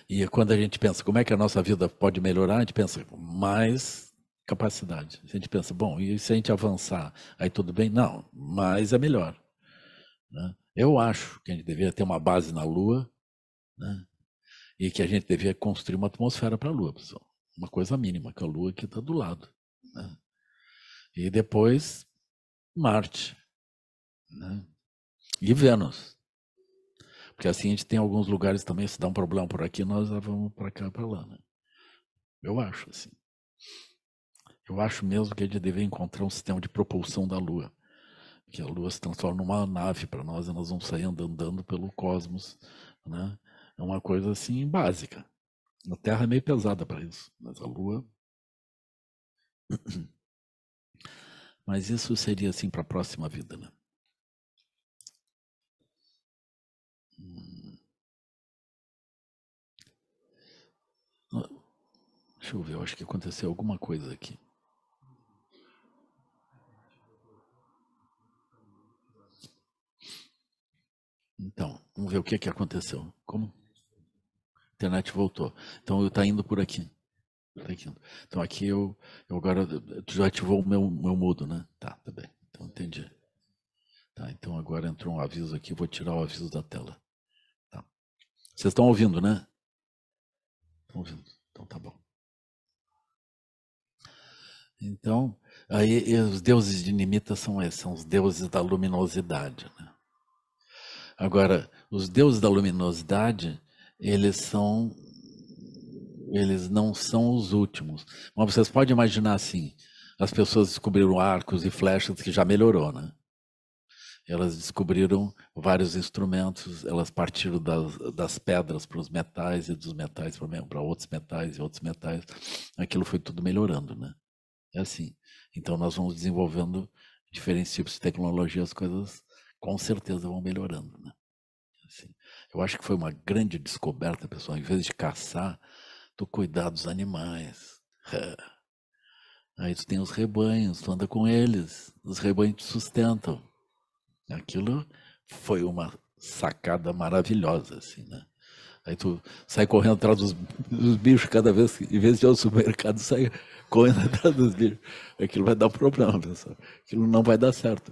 Speaker 1: E quando a gente pensa como é que a nossa vida pode melhorar, a gente pensa mais capacidade. A gente pensa, bom, e se a gente avançar, aí tudo bem? Não, mas é melhor. Né? Eu acho que a gente deveria ter uma base na Lua né? e que a gente deveria construir uma atmosfera para a Lua, pessoal. Uma coisa mínima, que a Lua aqui está do lado. Né? E depois, Marte. Né? E Vênus. Porque assim a gente tem alguns lugares também, se dá um problema por aqui, nós vamos para cá, para lá. Né? Eu acho assim. Eu acho mesmo que a gente deveria encontrar um sistema de propulsão da Lua. Que a Lua se transforma numa nave para nós e nós vamos sair andando pelo cosmos. Né? É uma coisa assim básica. A Terra é meio pesada para isso, mas a Lua. Mas isso seria assim para a próxima vida, né? Hum. Deixa eu ver, eu acho que aconteceu alguma coisa aqui. Então, vamos ver o que, que aconteceu. Como? A internet voltou. Então, eu tá indo por aqui. Tá indo. Então, aqui eu, eu agora. Tu já ativou o meu, meu mudo, né? Tá, tá bem. Então, entendi. Tá, então agora entrou um aviso aqui, vou tirar o aviso da tela. Tá. Vocês estão ouvindo, né? Estão ouvindo. Então tá bom. Então,
Speaker 2: aí os
Speaker 1: deuses de Nimita são esses, são os deuses da luminosidade, né? Agora, os deuses da luminosidade, eles são eles não são os últimos. Mas vocês podem imaginar assim, as pessoas descobriram arcos e flechas que já melhorou, né? Elas descobriram vários instrumentos, elas partiram das, das pedras para os metais e dos metais para outros metais e outros metais. Aquilo foi tudo melhorando, né? É assim. Então nós vamos desenvolvendo diferentes tipos de tecnologias, coisas com certeza vão melhorando. Né? Assim, eu acho que foi uma grande descoberta, pessoal, em vez de caçar, tu cuidar dos animais. Aí tu tem os rebanhos, tu anda com eles, os rebanhos te sustentam. Aquilo foi uma sacada maravilhosa, assim, né? Aí tu sai correndo atrás dos, dos bichos cada vez, em vez de ir ao supermercado, sai correndo atrás dos bichos. Aquilo vai dar problema, pessoal. Aquilo não vai dar certo.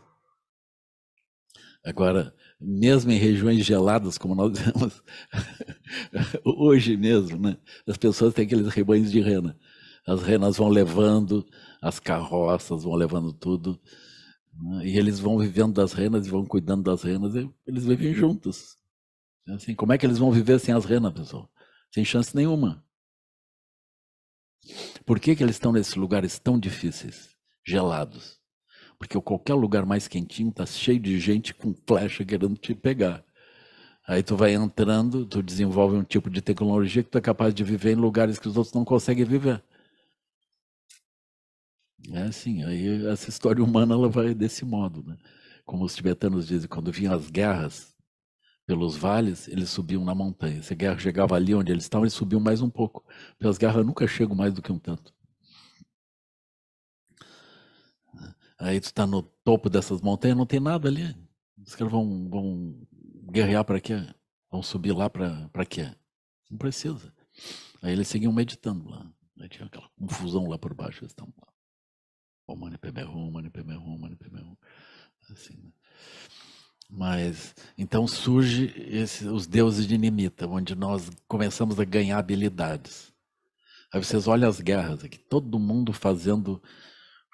Speaker 1: Agora, mesmo em regiões geladas, como nós vemos hoje mesmo, né? as pessoas têm aqueles rebanhos de rena. As renas vão levando as carroças, vão levando tudo. Né? E eles vão vivendo das renas e vão cuidando das renas, e eles vivem juntos. Assim, como é que eles vão viver sem as renas, pessoal? Sem chance nenhuma. Por que, que eles estão nesses lugares tão difíceis, gelados? Porque qualquer lugar mais quentinho tá cheio de gente com flecha querendo te pegar. Aí tu vai entrando, tu desenvolve um tipo de tecnologia que tu é capaz de viver em lugares que os outros não conseguem viver. É assim, aí essa história humana ela vai desse modo, né? Como os tibetanos dizem, quando vinham as guerras pelos vales, eles subiam na montanha. Se a guerra chegava ali onde eles estavam, eles subiam mais um pouco. Porque as guerras nunca chegam mais do que um tanto. Aí tu tá no topo dessas montanhas, não tem nada ali. Os caras vão, vão guerrear para quê? Vão subir lá para quê? Não precisa. Aí eles seguiam meditando lá. Aí tinha aquela confusão lá por baixo. Eles estavam lá. O Mani Pemerrum, Mani Mani Assim, né? Mas então surge esse, os deuses de Nimita, onde nós começamos a ganhar habilidades. Aí vocês olham as guerras aqui, todo mundo fazendo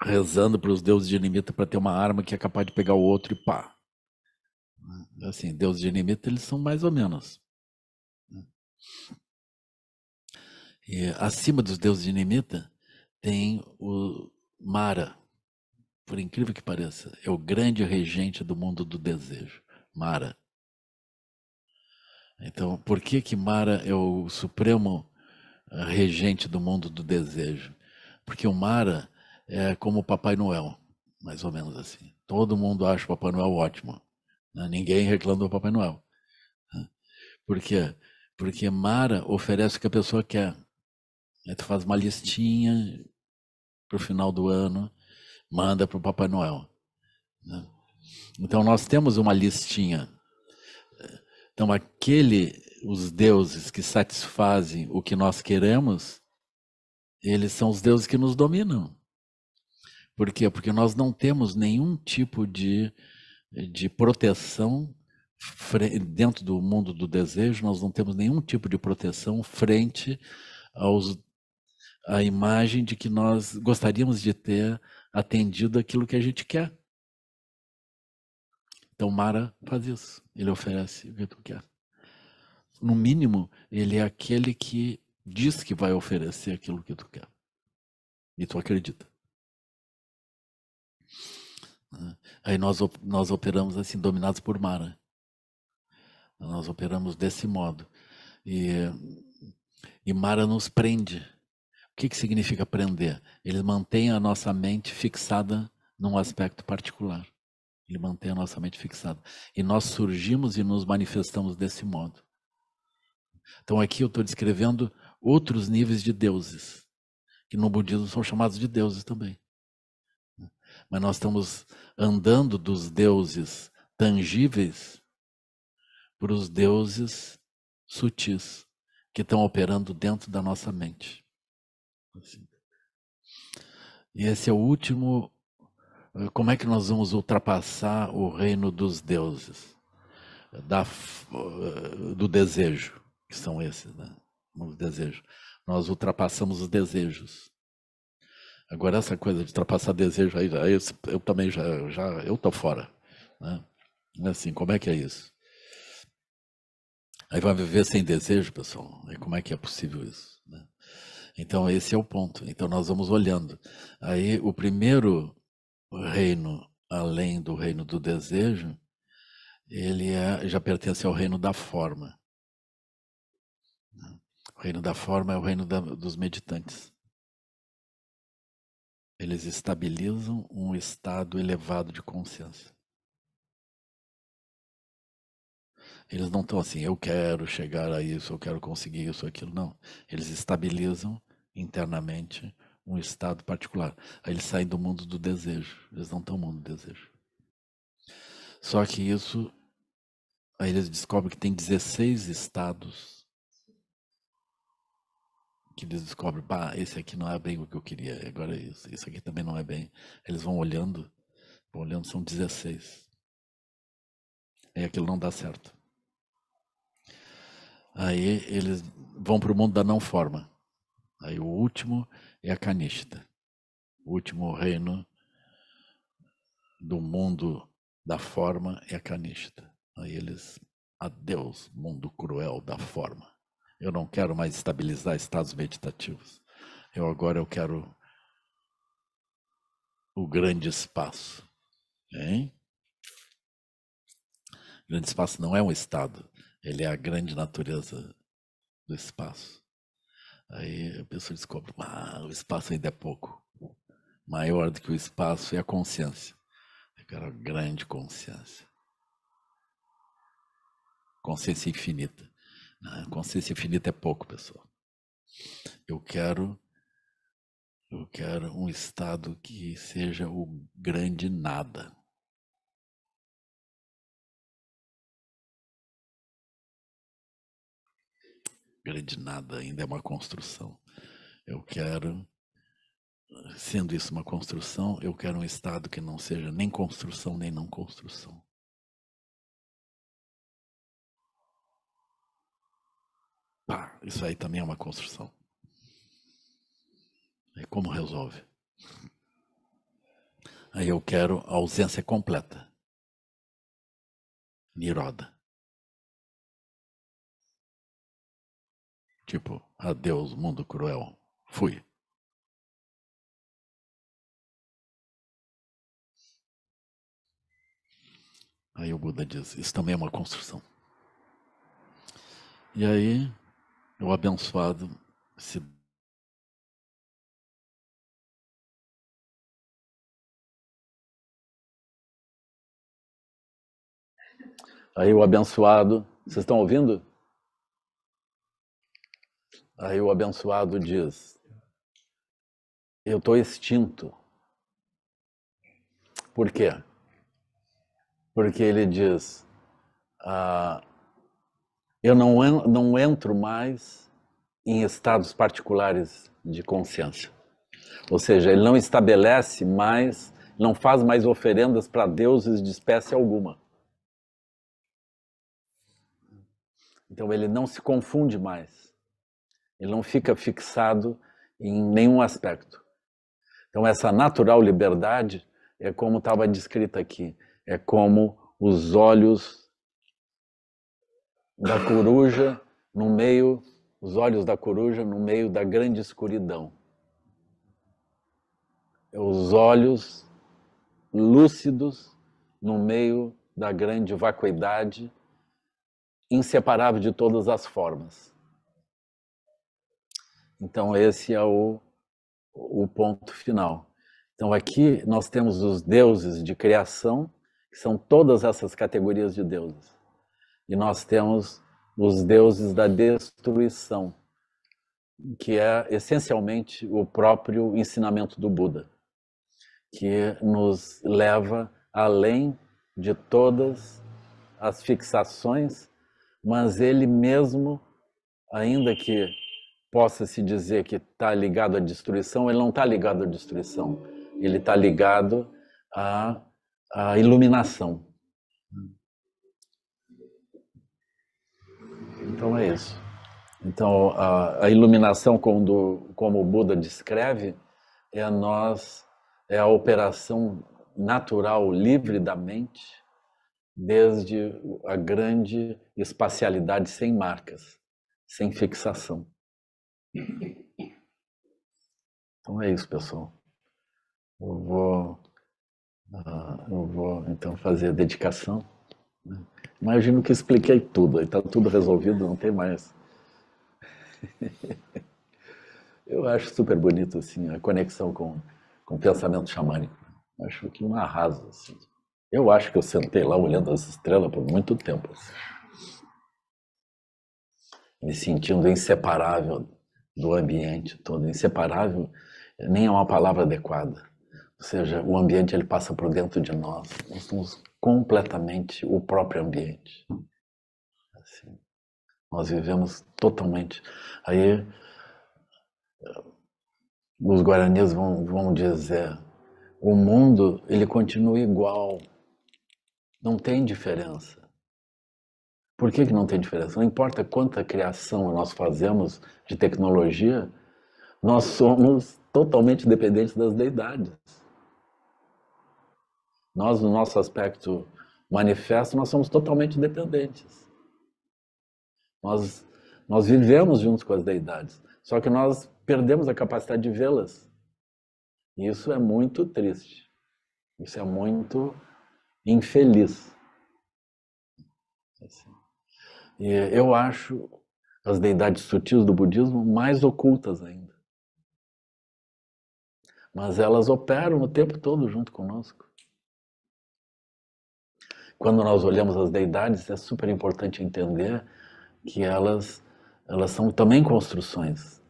Speaker 1: rezando para os deuses de Nimita para ter uma arma que é capaz de pegar o outro e pá. Assim, deuses de Nimita, eles são mais ou menos. E acima dos deuses de Nimita tem o Mara. Por incrível que pareça, é o grande regente do mundo do desejo, Mara. Então, por que que Mara é o supremo eh, regente do mundo do desejo? Porque o Mara é como o Papai Noel, mais ou menos assim. Todo mundo acha o Papai Noel ótimo. Né? Ninguém reclama do Papai Noel. Né? Por quê? Porque Mara oferece o que a pessoa quer. Aí tu faz uma listinha para o final do ano, manda para o Papai Noel. Né? Então nós temos uma listinha. Então aquele, os deuses que satisfazem o que nós queremos, eles são os deuses que nos dominam. Por quê? Porque nós não temos nenhum tipo de, de proteção dentro do mundo do desejo, nós não temos nenhum tipo de proteção frente aos a imagem de que nós gostaríamos de ter atendido aquilo que a gente quer. Então Mara faz isso, ele oferece o que tu quer. No mínimo, ele é aquele que diz que vai oferecer aquilo que tu quer. E tu acredita. Né? Aí nós, nós operamos assim, dominados por Mara. Né? Nós operamos desse modo. E, e Mara nos prende. O que, que significa prender? Ele mantém a nossa mente fixada num aspecto particular. Ele mantém a nossa mente fixada. E nós surgimos e nos manifestamos desse modo. Então aqui eu estou descrevendo outros níveis de deuses, que no budismo são chamados de deuses também mas nós estamos andando dos deuses tangíveis para os deuses sutis que estão operando dentro da nossa mente. Assim. E esse é o último. Eh, como é que nós vamos ultrapassar o reino dos deuses, da, eh, do desejo, que são esses, né? Nós ultrapassamos os desejos. Agora essa coisa de ultrapassar desejo aí, aí eu, eu, também já, já eu tô fora, né? Assim, como é que é isso? Aí vai viver sem desejo, pessoal. E como é que é possível isso? Né? Então esse é o ponto. Então nós vamos olhando. Aí o primeiro reino além do reino do desejo, ele é, já pertence ao reino da forma. Né? O reino da forma é o reino da, dos meditantes. Eles estabilizam um estado elevado de consciência. Eles não estão assim, eu quero chegar a isso, eu quero conseguir isso, aquilo. Não. Eles estabilizam internamente um estado particular. Aí eles saem do mundo do desejo. Eles não estão no mundo do desejo. Só que isso. Aí eles descobrem que tem 16 estados que eles descobrem, pá, esse aqui não é bem o que eu queria, agora isso, isso aqui também não é bem. Eles vão olhando, vão olhando, são 16. Aí aquilo não dá certo. Aí eles vão para o mundo da não forma. Aí o último é a canista, o último reino do mundo da forma é a canista. Aí eles, adeus, mundo cruel da forma. Eu não quero mais estabilizar estados meditativos. Eu agora eu quero o grande espaço. Hein? O grande espaço não é um estado, ele é a grande natureza do espaço. Aí a pessoa descobre, ah, o espaço ainda é pouco. Maior do que o espaço é a consciência. Eu quero a grande consciência. Consciência infinita. Né? Consciência infinita é pouco, pessoal. Eu quero eu quero um estado
Speaker 2: que seja o grande nada. Grande nada
Speaker 1: ainda é uma construção. Eu quero, sendo isso uma construção, eu quero um estado que não seja nem construção nem não construção. Isso aí também é uma construção. E é como resolve? Aí eu quero a ausência completa.
Speaker 2: Niroda. Tipo, adeus, mundo cruel. Fui. Aí o Buda diz: Isso também é uma construção. E aí o abençoado se
Speaker 1: Aí o abençoado, vocês estão ouvindo? Aí o abençoado diz: Eu estou extinto. Por quê? Porque ele diz: ah, eu não, não entro mais em estados particulares de consciência. Ou seja, ele não estabelece mais, não faz mais oferendas para deuses de espécie alguma. Então ele não se confunde mais. Ele não fica fixado em nenhum aspecto. Então essa natural liberdade é como estava descrita aqui, é como os olhos da coruja no meio, os olhos da coruja no meio da grande escuridão. É os olhos lúcidos no meio da grande vacuidade, inseparável de todas as formas. Então, esse é o, o ponto final. Então, aqui nós temos os deuses de criação, que são todas essas categorias de deuses. E nós temos os deuses da destruição, que é essencialmente o próprio ensinamento do Buda, que nos leva além de todas as fixações, mas ele mesmo, ainda que possa se dizer que está ligado à destruição, ele não está ligado à destruição, ele está ligado à, à iluminação. Então é isso. Então a, a iluminação como, como o Buda descreve é a nós é a operação natural livre da mente desde a grande espacialidade sem marcas, sem fixação. Então é isso, pessoal. Eu vou, ah, eu vou então fazer a dedicação. Imagino que expliquei tudo, está tudo resolvido, não tem mais. Eu acho super bonito assim, a conexão com, com o pensamento xamânico. Acho que um arraso. Assim. Eu acho que eu sentei lá olhando as estrelas por muito tempo. Assim. Me sentindo inseparável do ambiente todo, inseparável nem é uma palavra adequada. Ou seja, o ambiente ele passa por dentro de nós. Nós somos completamente o próprio ambiente. Assim, nós vivemos totalmente. Aí eh, os guaranis vão, vão dizer: o mundo ele continua igual, não tem diferença. Por que, que não tem diferença? Não importa quanta criação nós fazemos de tecnologia, nós somos totalmente dependentes das deidades. Nós, no nosso aspecto manifesto, nós somos totalmente dependentes. Nós, nós vivemos juntos com as deidades, só que nós perdemos a capacidade de vê-las. isso é muito triste. Isso é muito infeliz. Assim. E eu acho as deidades sutis do budismo mais ocultas ainda. Mas elas operam o tempo todo junto conosco quando nós olhamos as deidades, é super importante entender que elas, elas são também construções.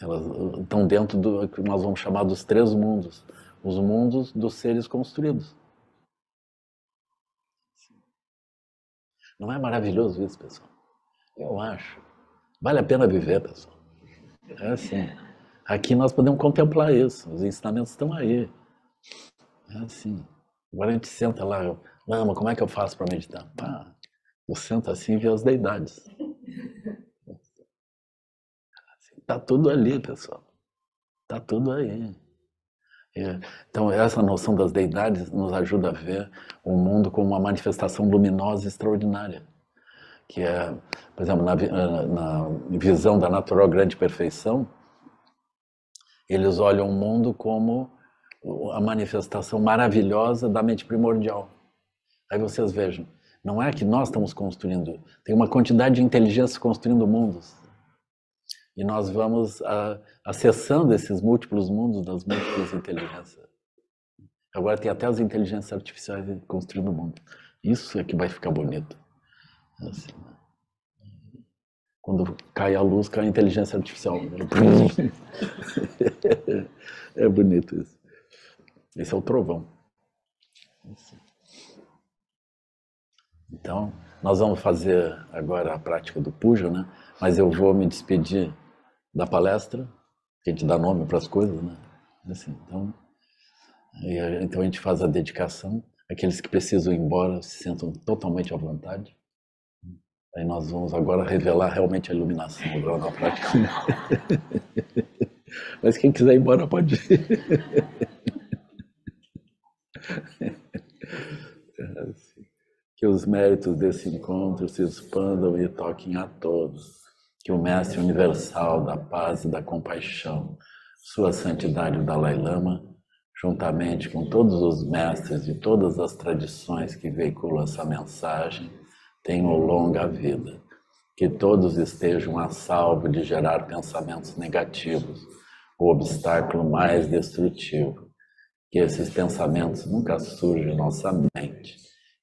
Speaker 1: Elas uh, estão dentro do que nós vamos chamar dos três mundos os mundos dos seres construídos. Não é maravilhoso isso, pessoal? Eu acho. Vale a pena viver, pessoal. É assim. Aqui nós podemos contemplar isso. Os ensinamentos estão aí. É assim. Agora a gente senta lá. Não, mas como é que eu faço para meditar? Pá, eu sinto assim e vê as deidades. Assim, tá tudo ali, pessoal. Tá tudo aí. É, então, essa noção das deidades nos ajuda a ver o mundo como uma manifestação luminosa e extraordinária. Que é, por exemplo, na, eh, na visão da natural grande perfeição, eles olham o mundo como a manifestação maravilhosa da mente primordial. Aí vocês vejam, não é que nós estamos construindo, tem uma quantidade de inteligência construindo mundos. E nós vamos a, ah, acessando esses múltiplos mundos das múltiplas inteligências. Agora tem até as inteligências artificiais construindo o mundo. Isso é que vai ficar bonito. É assim, né? quando cai a luz, cai a inteligência artificial. é bonito isso. Esse é o trovão. Então, nós vamos fazer agora a prática do puja, né? Mas eu vou me despedir da palestra, que a gente dá nome para as coisas, né? Assim, então, a, então a gente faz a dedicação. Aqueles que precisam ir embora se sentam totalmente à vontade. Aí nós vamos agora revelar realmente a iluminação agora na prática. Mas quem quiser ir embora pode ir. É assim. Que os méritos desse encontro se expandam e toquem a todos. Que o Mestre Universal da Paz e da Compaixão, Sua Santidade o Dalai Lama, juntamente com todos os mestres de todas as tradições que veiculam essa mensagem, tenham longa vida. Que todos estejam a salvo de gerar pensamentos negativos, o obstáculo mais destrutivo. Que esses pensamentos nunca surjam em nossa mente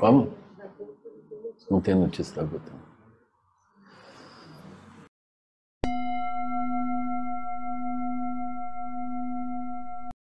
Speaker 1: Como? Não tem notícia da Gotham.